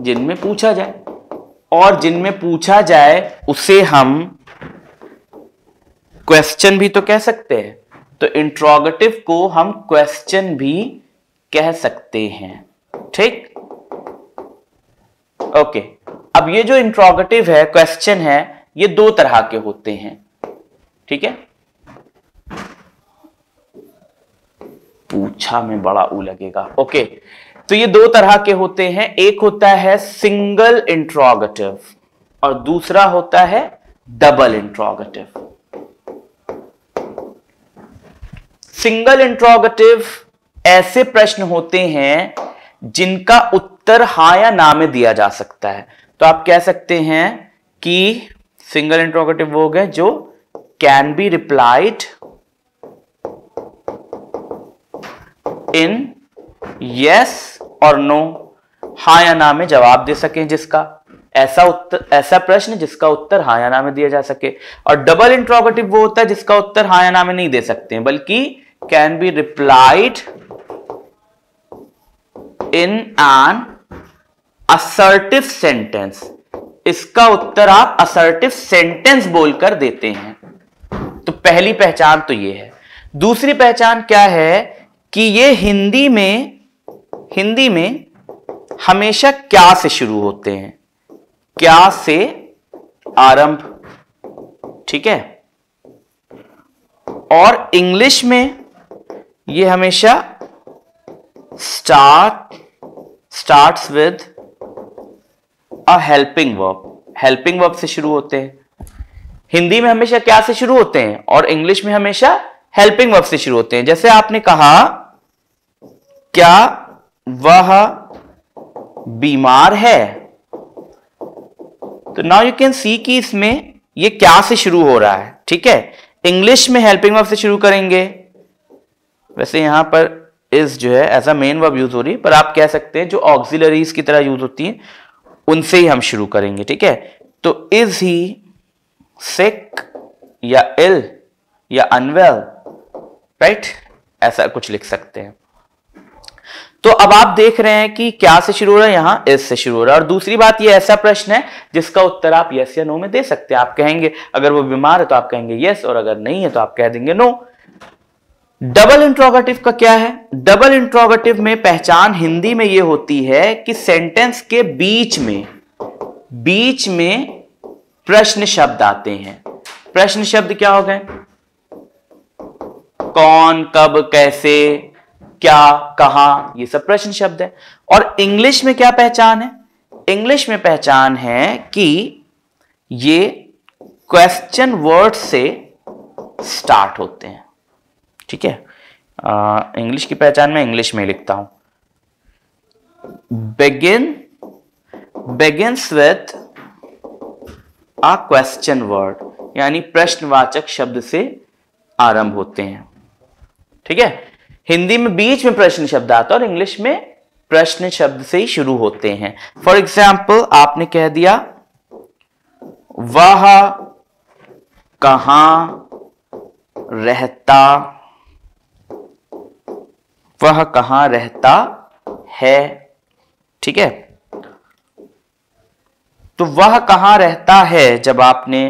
जिनमें पूछा जाए और जिनमें पूछा जाए उसे हम क्वेश्चन भी तो कह सकते हैं तो इंट्रोगेटिव को हम क्वेश्चन भी कह सकते हैं ठीक ओके अब ये जो इंट्रोगेटिव है क्वेश्चन है ये दो तरह के होते हैं ठीक है पूछा में बड़ा ऊ लगेगा ओके तो ये दो तरह के होते हैं एक होता है सिंगल इंट्रोगेटिव और दूसरा होता है डबल इंट्रोगेटिव सिंगल इंट्रोगेटिव ऐसे प्रश्न होते हैं जिनका उत्तर हा या ना में दिया जा सकता है तो आप कह सकते हैं कि सिंगल इंट्रोगेटिव वो है जो can be replied in yes और नो हाँ या ना में जवाब दे सके जिसका ऐसा उत्तर ऐसा प्रश्न जिसका उत्तर हाँ या ना में दिया जा सके और डबल इंट्रोगेटिव वो होता है जिसका उत्तर हाँ या ना में नहीं दे सकते हैं बल्कि can be replied in an assertive sentence इसका उत्तर आप असर्टिव सेंटेंस बोलकर देते हैं तो पहली पहचान तो ये है दूसरी पहचान क्या है कि ये हिंदी में हिंदी में हमेशा क्या से शुरू होते हैं क्या से आरंभ ठीक है और इंग्लिश में ये हमेशा start starts with a helping verb helping verb से शुरू होते हैं हिंदी में हमेशा क्या से शुरू होते हैं और इंग्लिश में हमेशा हेल्पिंग वर्ब से शुरू होते हैं जैसे आपने कहा क्या वह बीमार है तो नाउ यू कैन सी कि इसमें ये क्या से शुरू हो रहा है ठीक है इंग्लिश में हेल्पिंग वर्ब से शुरू करेंगे वैसे यहां पर इस जो है as a main verb use हो रही है पर आप कह सकते हैं जो ऑक्सिलरीज की तरह यूज होती है उनसे ही हम शुरू करेंगे ठीक है तो इज ही सिक या इल या अनवेल राइट ऐसा कुछ लिख सकते हैं तो अब आप देख रहे हैं कि क्या से शुरू हो रहा है यहां इस से शुरू हो रहा है और दूसरी बात ये ऐसा प्रश्न है जिसका उत्तर आप यस या नो में दे सकते हैं आप कहेंगे अगर वो बीमार है तो आप कहेंगे यस और अगर नहीं है तो आप कह देंगे नो डबल इंट्रोगेटिव का क्या है डबल इंट्रोगेटिव में पहचान हिंदी में यह होती है कि सेंटेंस के बीच में बीच में प्रश्न शब्द आते हैं प्रश्न शब्द क्या हो गए कौन कब कैसे क्या कहा ये सब प्रश्न शब्द है और इंग्लिश में क्या पहचान है इंग्लिश में पहचान है कि ये क्वेश्चन वर्ड से स्टार्ट होते हैं ठीक है इंग्लिश की पहचान में इंग्लिश में लिखता हूं begin begin with a question word यानी प्रश्नवाचक शब्द से आरंभ होते हैं ठीक है हिंदी में बीच में प्रश्न शब्द आता है और इंग्लिश में प्रश्न शब्द से ही शुरू होते हैं फॉर एग्जाम्पल आपने कह दिया वह कहा रहता वह कहां रहता है ठीक है तो वह कहां रहता है जब आपने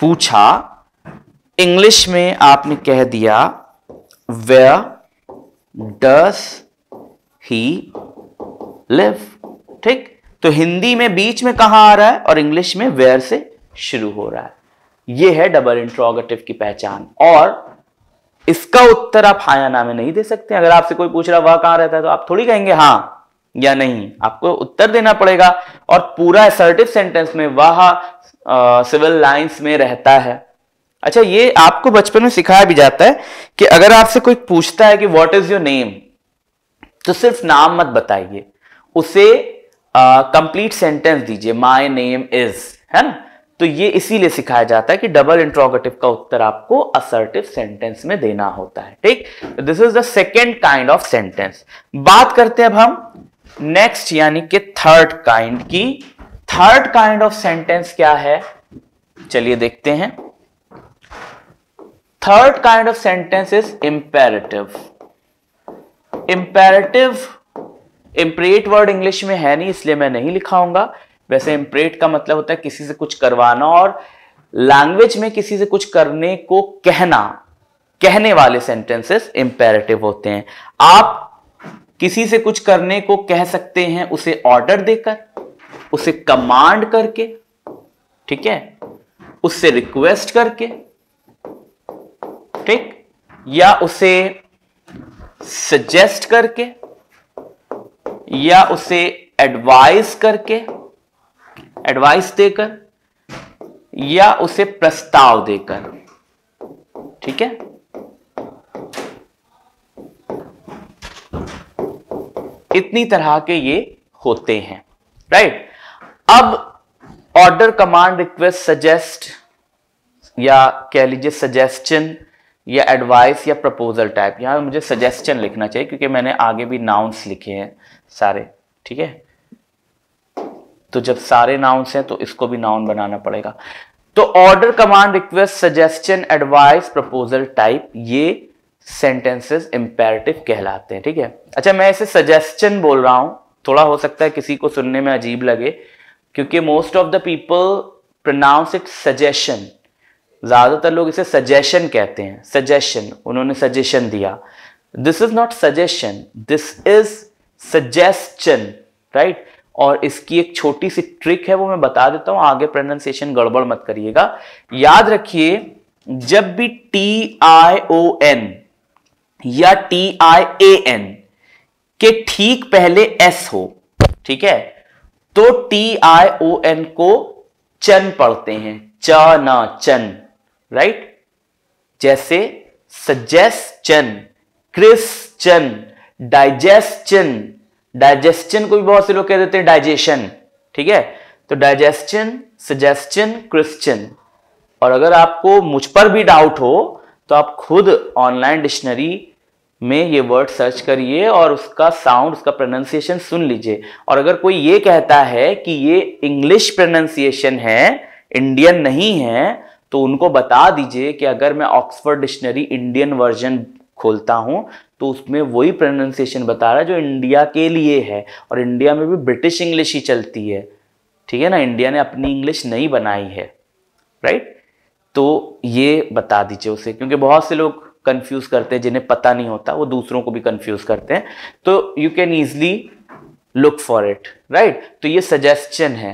पूछा इंग्लिश में आपने कह दिया वे डस ही लिव ठीक तो हिंदी में बीच में कहा आ रहा है और इंग्लिश में वेयर से शुरू हो रहा है यह है डबल इंट्रोगेटिव की पहचान और इसका उत्तर आप हाँ या ना में नहीं दे सकते अगर आपसे कोई पूछ रहा वह कहां रहता है तो आप थोड़ी कहेंगे हाँ या नहीं आपको उत्तर देना पड़ेगा और पूरा असर्टिव सेंटेंस में वह सिविल लाइंस में रहता है अच्छा ये आपको बचपन में सिखाया भी जाता है कि अगर आपसे कोई पूछता है कि व्हाट इज योर नेम तो सिर्फ नाम मत बताइए उसे कंप्लीट सेंटेंस दीजिए माय नेम इज है ना तो ये इसीलिए सिखाया जाता है कि डबल इंट्रोगेटिव का उत्तर आपको असर्टिव सेंटेंस में देना होता है ठीक this is the second kind of sentence बात करते हैं अब हम नेक्स्ट यानी कि थर्ड काइंड की थर्ड काइंड ऑफ सेंटेंस क्या है चलिए देखते हैं third kind of sentence is imperative imperative इंपरेट वर्ड इंग्लिश में है नहीं इसलिए मैं नहीं लिखाऊंगा वैसे इम्प्रेट का मतलब होता है किसी से कुछ करवाना और लैंग्वेज में किसी से कुछ करने को कहना कहने वाले सेंटेंसेस इंपेरेटिव होते हैं आप किसी से कुछ करने को कह सकते हैं उसे ऑर्डर देकर उसे कमांड करके ठीक है उससे रिक्वेस्ट करके ठीक या उसे सजेस्ट करके या उसे एडवाइस करके एडवाइस देकर या उसे प्रस्ताव देकर ठीक है इतनी तरह के ये होते हैं राइट अब ऑर्डर कमांड रिक्वेस्ट सजेस्ट या कह लीजिए सजेशन या एडवाइस या प्रपोजल टाइप यहां मुझे सजेशन लिखना चाहिए क्योंकि मैंने आगे भी नाउंस लिखे हैं सारे ठीक है तो जब सारे नाउन्स हैं तो इसको भी नाउन बनाना पड़ेगा तो order command request suggestion advice proposal type ये सेंटेंसेस इंपेरेटिव कहलाते हैं ठीक है अच्छा मैं इसे सजेशन बोल रहा हूं थोड़ा हो सकता है किसी को सुनने में अजीब लगे क्योंकि most of the people pronounce it suggestion ज्यादातर लोग इसे सजेशन कहते हैं सजेशन उन्होंने सजेशन दिया this is not suggestion this is suggestion right और इसकी एक छोटी सी ट्रिक है वो मैं बता देता हूं आगे प्रोनाउंसिएशन गड़बड़ मत करिएगा याद रखिए जब भी टी आई ओ एन या टी आई ए एन के ठीक पहले एस हो ठीक है तो टी आई ओ एन को चन पढ़ते हैं च न चन राइट जैसे चन डाइजेस्ट चन डाइजेस्टन को भी बहुत से लोग कह देते हैं डाइजेशन ठीक है तो डाइजेस्टन सजेस्टन क्रिश्चन और अगर आपको मुझ पर भी डाउट हो तो आप खुद ऑनलाइन डिक्शनरी में ये वर्ड सर्च करिए और उसका साउंड उसका प्रोनाउंसिएशन सुन लीजिए और अगर कोई ये कहता है कि ये इंग्लिश प्रोनाउंसिएशन है इंडियन नहीं है तो उनको बता दीजिए कि अगर मैं ऑक्सफोर्ड डिक्शनरी इंडियन वर्जन खोलता हूं तो उसमें वही प्रोनाउंसिएशन बता रहा है जो इंडिया के लिए है और इंडिया में भी ब्रिटिश इंग्लिश ही चलती है ठीक है ना इंडिया ने अपनी इंग्लिश नहीं बनाई है राइट तो ये बता दीजिए उसे क्योंकि बहुत से लोग कंफ्यूज करते हैं जिन्हें पता नहीं होता वो दूसरों को भी कंफ्यूज करते हैं तो you can easily look for it right तो ये सजेशन है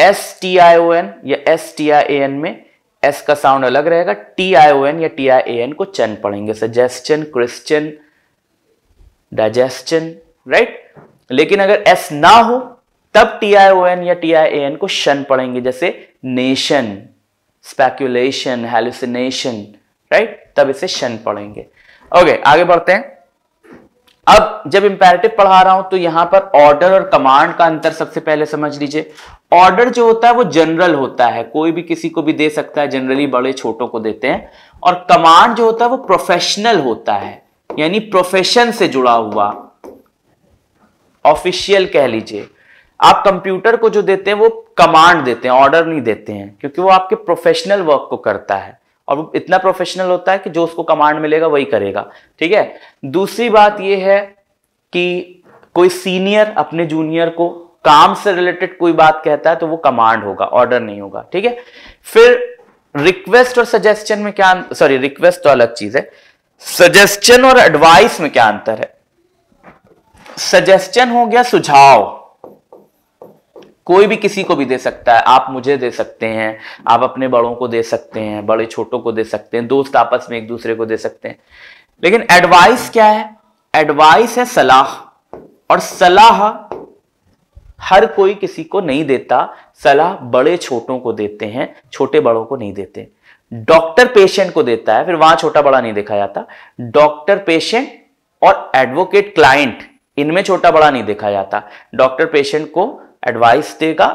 S T I O N या S T I A N में एस का साउंड अलग रहेगा टी आई ओ एन या टी आई ए एन को चन पढ़ेंगे सजेस्टन क्रिश्चियन डाइजेस्टन राइट लेकिन अगर एस ना हो तब टी आई ओ एन या टी आई ए एन को शन पढ़ेंगे जैसे नेशन स्पेक्यूलेशन हेलुसिनेशन राइट तब इसे शन पढ़ेंगे ओके okay, आगे बढ़ते हैं अब जब इंपेरेटिव पढ़ा रहा हूं तो यहां पर ऑर्डर और कमांड का अंतर सबसे पहले समझ लीजिए ऑर्डर जो होता है वो जनरल होता है कोई भी किसी को भी दे सकता है जनरली बड़े छोटों को देते हैं और कमांड जो होता है वो प्रोफेशनल होता है यानी प्रोफेशन से जुड़ा हुआ ऑफिशियल कह लीजिए आप कंप्यूटर को जो देते हैं वो कमांड देते हैं ऑर्डर नहीं देते हैं क्योंकि वो आपके प्रोफेशनल वर्क को करता है और वो इतना प्रोफेशनल होता है कि जो उसको कमांड मिलेगा वही करेगा ठीक है दूसरी बात ये है कि कोई सीनियर अपने जूनियर को काम से रिलेटेड कोई बात कहता है तो वो कमांड होगा ऑर्डर नहीं होगा ठीक है फिर रिक्वेस्ट और सजेशन में क्या सॉरी रिक्वेस्ट तो अलग चीज है सजेशन और एडवाइस में क्या अंतर है सजेशन हो गया सुझाव कोई भी किसी को भी दे सकता है आप मुझे दे सकते हैं आप अपने बड़ों को दे सकते हैं बड़े छोटों को दे सकते हैं दोस्त आपस में एक दूसरे को दे सकते हैं लेकिन एडवाइस क्या है एडवाइस है सलाह और सलाह हर कोई किसी को नहीं देता सलाह बड़े छोटों को देते हैं छोटे बड़ों को नहीं देते डॉक्टर पेशेंट को देता है फिर वहां छोटा बड़ा नहीं देखा जाता डॉक्टर पेशेंट और एडवोकेट क्लाइंट इनमें छोटा बड़ा नहीं देखा जाता डॉक्टर पेशेंट को एडवाइस देगा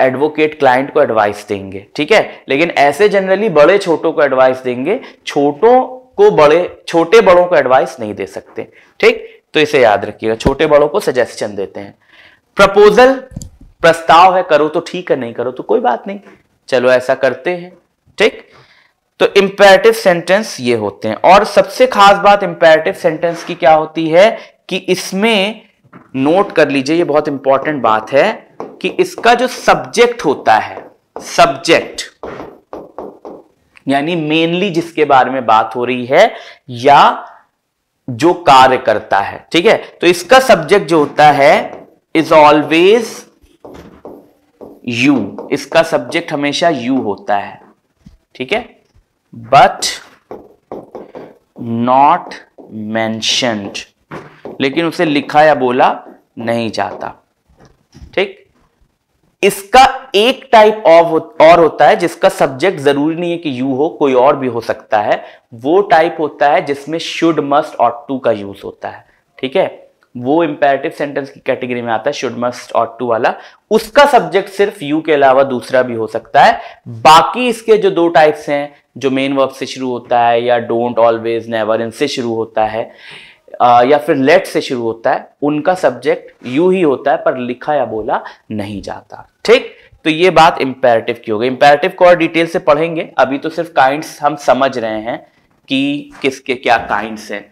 एडवोकेट क्लाइंट को एडवाइस देंगे ठीक है लेकिन ऐसे जनरली बड़े छोटों को एडवाइस देंगे छोटों को बड़े छोटे बड़ों को एडवाइस नहीं दे सकते ठीक तो इसे याद रखिएगा छोटे बड़ों को सजेशन देते हैं प्रपोजल प्रस्ताव है करो तो ठीक है नहीं करो तो कोई बात नहीं चलो ऐसा करते हैं ठीक तो इंपेरेटिव सेंटेंस ये होते हैं और सबसे खास बात इंपेरेटिव सेंटेंस की क्या होती है कि इसमें नोट कर लीजिए ये बहुत इंपॉर्टेंट बात है कि इसका जो सब्जेक्ट होता है सब्जेक्ट यानी मेनली जिसके बारे में बात हो रही है या जो कार्य करता है ठीक है तो इसका सब्जेक्ट जो होता है इज ऑलवेज यू इसका सब्जेक्ट हमेशा यू होता है ठीक है बट नॉट मैंशनड लेकिन उसे लिखा या बोला नहीं जाता ठीक इसका एक टाइप ऑफ और होता है जिसका सब्जेक्ट जरूरी नहीं है कि यू हो कोई और भी हो सकता है वो टाइप होता है जिसमें शुड मस्ट और टू का यूज होता है ठीक है वो इंपेरेटिव सेंटेंस की कैटेगरी में आता है शुड मस्ट ऑट टू वाला उसका सब्जेक्ट सिर्फ यू के अलावा दूसरा भी हो सकता है बाकी इसके जो दो टाइप्स हैं जो मेन वर्ब से शुरू होता है या डोंट ऑलवेज नेवर इनसे शुरू होता है या फिर लेट से शुरू होता है उनका सब्जेक्ट यू ही होता है पर लिखा या बोला नहीं जाता ठीक तो ये बात इंपेरेटिव की हो गई को और डिटेल से पढ़ेंगे अभी तो सिर्फ काइंड हम समझ रहे हैं कि किसके क्या काइंड्स हैं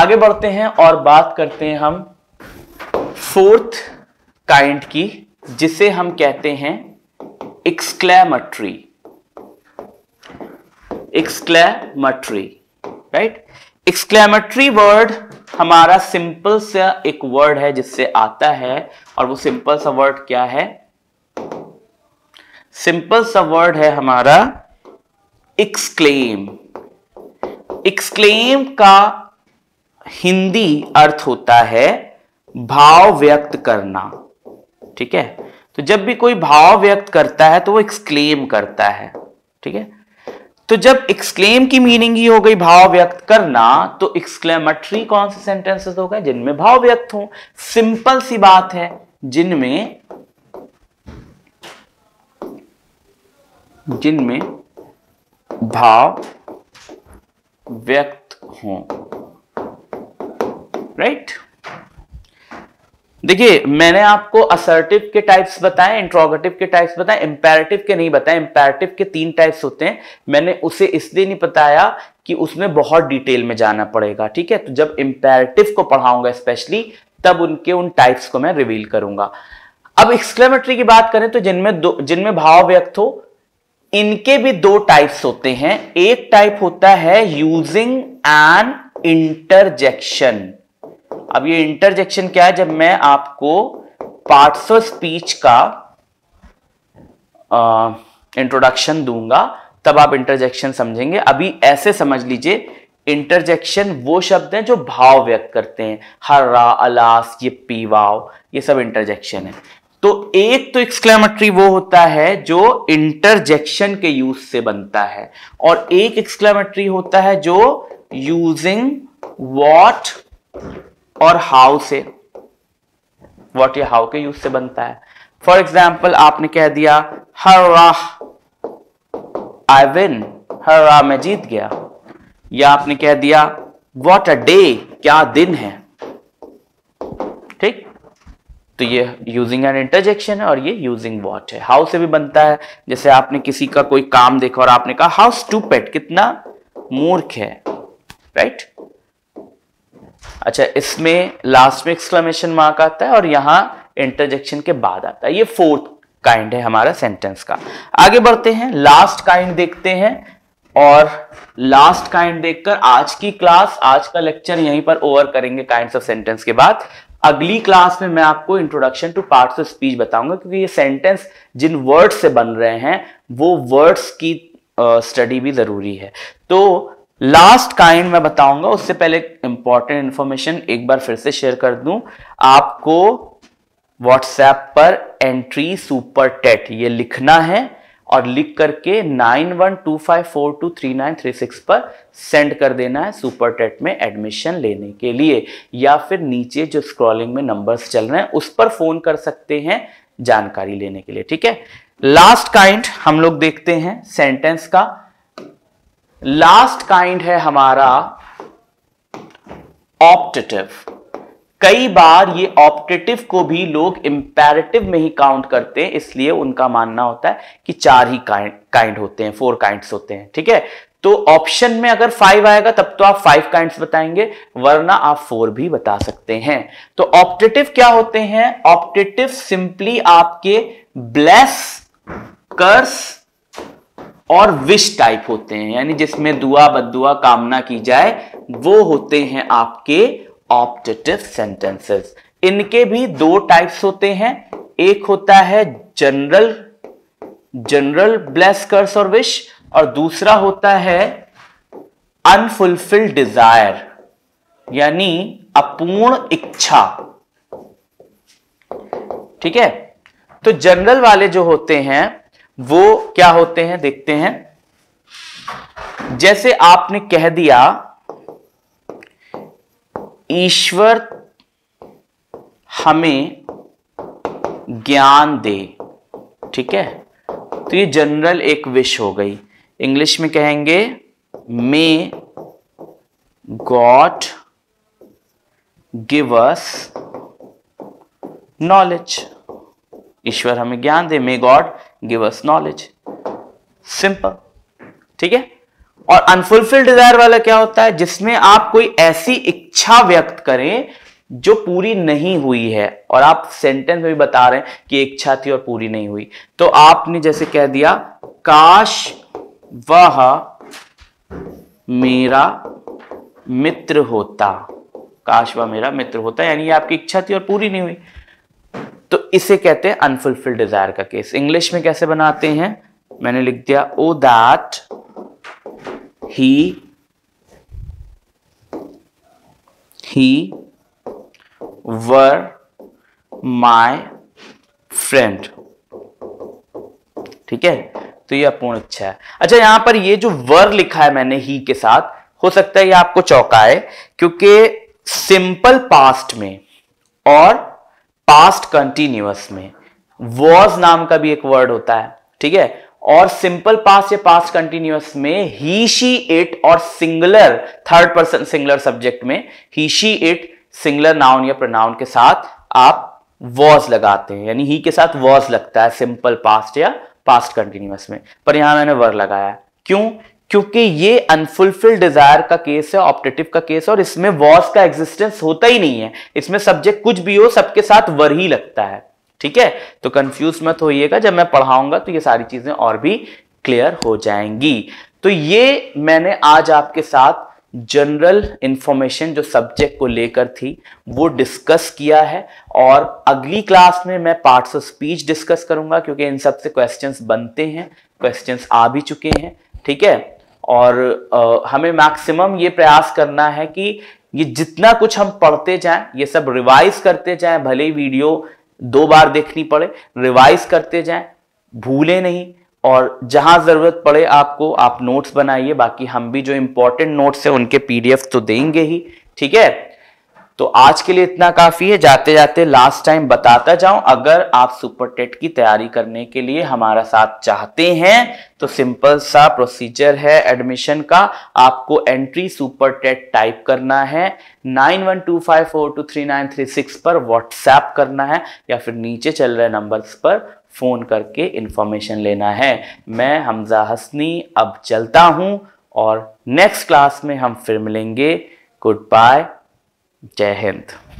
आगे बढ़ते हैं और बात करते हैं हम फोर्थ काइंड की जिसे हम कहते हैं exclamatory exclamatory right exclamatory word हमारा सिंपल सा एक वर्ड है जिससे आता है और वो सिंपल सा वर्ड क्या है सिंपल सा वर्ड है हमारा एक्सक्लेम एक्सक्लेम का हिंदी अर्थ होता है भाव व्यक्त करना ठीक है तो जब भी कोई भाव व्यक्त करता है तो वो एक्सक्लेम करता है ठीक है तो जब एक्सक्लेम की मीनिंग ही हो गई भाव व्यक्त करना तो एक्सक्लेमेटरी कौन से सेंटेंसेस हो गए जिनमें भाव व्यक्त हो सिंपल सी बात है जिनमें जिनमें भाव व्यक्त हो राइट right? देखिए मैंने आपको असर्टिव के टाइप्स बताए इंट्रोगेटिव के टाइप्स बताए इंपेरेटिव के नहीं बताए इंपेरेटिव के तीन टाइप्स होते हैं मैंने उसे इसलिए नहीं बताया कि उसमें बहुत डिटेल में जाना पड़ेगा ठीक है तो जब इंपेरेटिव को पढ़ाऊंगा स्पेशली तब उनके उन टाइप्स को मैं रिवील करूंगा अब एक्सक्लेमेटरी की बात करें तो जिनमें दो जिनमें भाव व्यक्त हो इनके भी दो टाइप्स होते हैं एक टाइप होता है यूजिंग एन इंटरजेक्शन अब ये इंटरजेक्शन क्या है जब मैं आपको पार्ट्स ऑफ स्पीच का इंट्रोडक्शन दूंगा तब आप इंटरजेक्शन समझेंगे अभी ऐसे समझ लीजिए इंटरजेक्शन वो शब्द हैं जो भाव व्यक्त करते हैं हर्रा अलास ये पीवाव ये सब इंटरजेक्शन है तो एक तो एक्सक्लेमेटरी वो होता है जो इंटरजेक्शन के यूज से बनता है और एक एक्सक्लेमेटरी होता है जो यूजिंग वॉट और हाउ से वॉट या हाउ के यूज से बनता है फॉर एग्जाम्पल आपने कह दिया हर राह आई विन हर राह में जीत गया या आपने कह दिया वॉट अ डे क्या दिन है ठीक तो ये यूजिंग एन इंटरजेक्शन है और ये यूजिंग वॉट है हाउ से भी बनता है जैसे आपने किसी का कोई काम देखा और आपने कहा हाउ स्टूपेट कितना मूर्ख है राइट right? अच्छा इसमें लास्ट में एक्सक्लेमेशन मार्क आता है और यहां इंटरजेक्शन के बाद आता है ये फोर्थ काइंड है हमारा सेंटेंस का आगे बढ़ते हैं लास्ट काइंड देखते हैं और लास्ट काइंड देखकर आज की क्लास आज का लेक्चर यहीं पर ओवर करेंगे काइंड ऑफ सेंटेंस के बाद अगली क्लास में मैं आपको introduction to parts of speech बताऊंगा क्योंकि ये सेंटेंस जिन वर्ड्स से बन रहे हैं वो वर्ड्स की स्टडी uh, भी जरूरी है तो लास्ट काइंड मैं बताऊंगा उससे पहले इंपॉर्टेंट इंफॉर्मेशन एक बार फिर से शेयर कर दूं आपको व्हाट्सएप पर एंट्री सुपर टेट ये लिखना है और लिख करके 9125423936 पर सेंड कर देना है सुपर टेट में एडमिशन लेने के लिए या फिर नीचे जो स्क्रॉलिंग में नंबर्स चल रहे हैं उस पर फोन कर सकते हैं जानकारी लेने के लिए ठीक है लास्ट काइंड हम लोग देखते हैं सेंटेंस का लास्ट काइंड है हमारा ऑप्टेटिव कई बार ये ऑप्टेटिव को भी लोग इंपेरेटिव में ही काउंट करते हैं इसलिए उनका मानना होता है कि चार ही काइंड काइंड होते हैं फोर काइंड्स होते हैं ठीक है तो ऑप्शन में अगर फाइव आएगा तब तो आप फाइव काइंड बताएंगे वरना आप फोर भी बता सकते हैं तो ऑप्टेटिव क्या होते हैं ऑप्टेटिव सिंपली आपके ब्लेस कर्स और विश टाइप होते हैं यानी जिसमें दुआ बदुआ कामना की जाए वो होते हैं आपके ऑप्टेटिव सेंटेंसेस इनके भी दो टाइप्स होते हैं एक होता है जनरल जनरल ब्लेस कर्स और विश और दूसरा होता है अनफुलफिल्ड डिजायर यानी अपूर्ण इच्छा ठीक है तो जनरल वाले जो होते हैं वो क्या होते हैं देखते हैं जैसे आपने कह दिया ईश्वर हमें ज्ञान दे ठीक है तो ये जनरल एक विश हो गई इंग्लिश में कहेंगे मे गॉड गिवस नॉलेज ईश्वर हमें ज्ञान दे may God give us knowledge simple ठीक है और अनफुलफिल्ड डिजायर वाला क्या होता है जिसमें आप कोई ऐसी इच्छा व्यक्त करें जो पूरी नहीं हुई है और आप सेंटेंस में भी बता रहे हैं कि इच्छा थी और पूरी नहीं हुई तो आपने जैसे कह दिया काश वह मेरा मित्र होता काश वह मेरा मित्र होता यानी आपकी इच्छा थी और पूरी नहीं हुई तो इसे कहते हैं अनफुलफिल्ड डिजायर का केस इंग्लिश में कैसे बनाते हैं मैंने लिख दिया O that he he were my friend ठीक है तो ये अपूर्ण इच्छा है अच्छा यहां पर ये जो वर लिखा है मैंने ही के साथ हो सकता है ये आपको चौंकाए क्योंकि सिंपल पास्ट में और पास्ट कंटिन्यूअस में वॉज नाम का भी एक वर्ड होता है ठीक है और सिंपल पास या पास कंटिन्यूअस में ही शी इट और singular third person singular subject में he she it singular noun या प्रोनाउन के साथ आप वॉज लगाते हैं यानी ही के साथ वॉज लगता है सिंपल पास्ट या पास्ट कंटिन्यूअस में पर यहां मैंने वर लगाया क्यों क्योंकि ये अनफुलफिल्ड डिजायर का केस है ऑप्टेटिव का केस है और इसमें वॉस का एग्जिस्टेंस होता ही नहीं है इसमें सब्जेक्ट कुछ भी हो सबके साथ वर ही लगता है ठीक है तो कंफ्यूज मत होइएगा जब मैं पढ़ाऊंगा तो ये सारी चीजें और भी क्लियर हो जाएंगी तो ये मैंने आज आपके साथ जनरल इंफॉर्मेशन जो सब्जेक्ट को लेकर थी वो डिस्कस किया है और अगली क्लास में मैं पार्ट्स ऑफ स्पीच डिस्कस करूंगा क्योंकि इन सबसे क्वेश्चन क्वेश्चंस बनते हैं क्वेश्चंस आ भी चुके हैं ठीक है और आ, हमें मैक्सिमम ये प्रयास करना है कि ये जितना कुछ हम पढ़ते जाएं ये सब रिवाइज करते जाएं भले ही वीडियो दो बार देखनी पड़े रिवाइज करते जाएं भूलें नहीं और जहां ज़रूरत पड़े आपको आप नोट्स बनाइए बाकी हम भी जो इंपॉर्टेंट नोट्स हैं उनके पीडीएफ तो देंगे ही ठीक है तो आज के लिए इतना काफ़ी है जाते जाते लास्ट टाइम बताता जाऊं अगर आप सुपर टेट की तैयारी करने के लिए हमारा साथ चाहते हैं तो सिंपल सा प्रोसीजर है एडमिशन का आपको एंट्री सुपर टेट टाइप करना है nine one two five four two three nine three six पर व्हाट्सएप करना है या फिर नीचे चल रहे नंबर्स पर फ़ोन करके इंफॉर्मेशन लेना है मैं हमजा हसनी अब चलता हूँ और नेक्स्ट क्लास में हम फिर मिलेंगे गुड बाय जय हिंद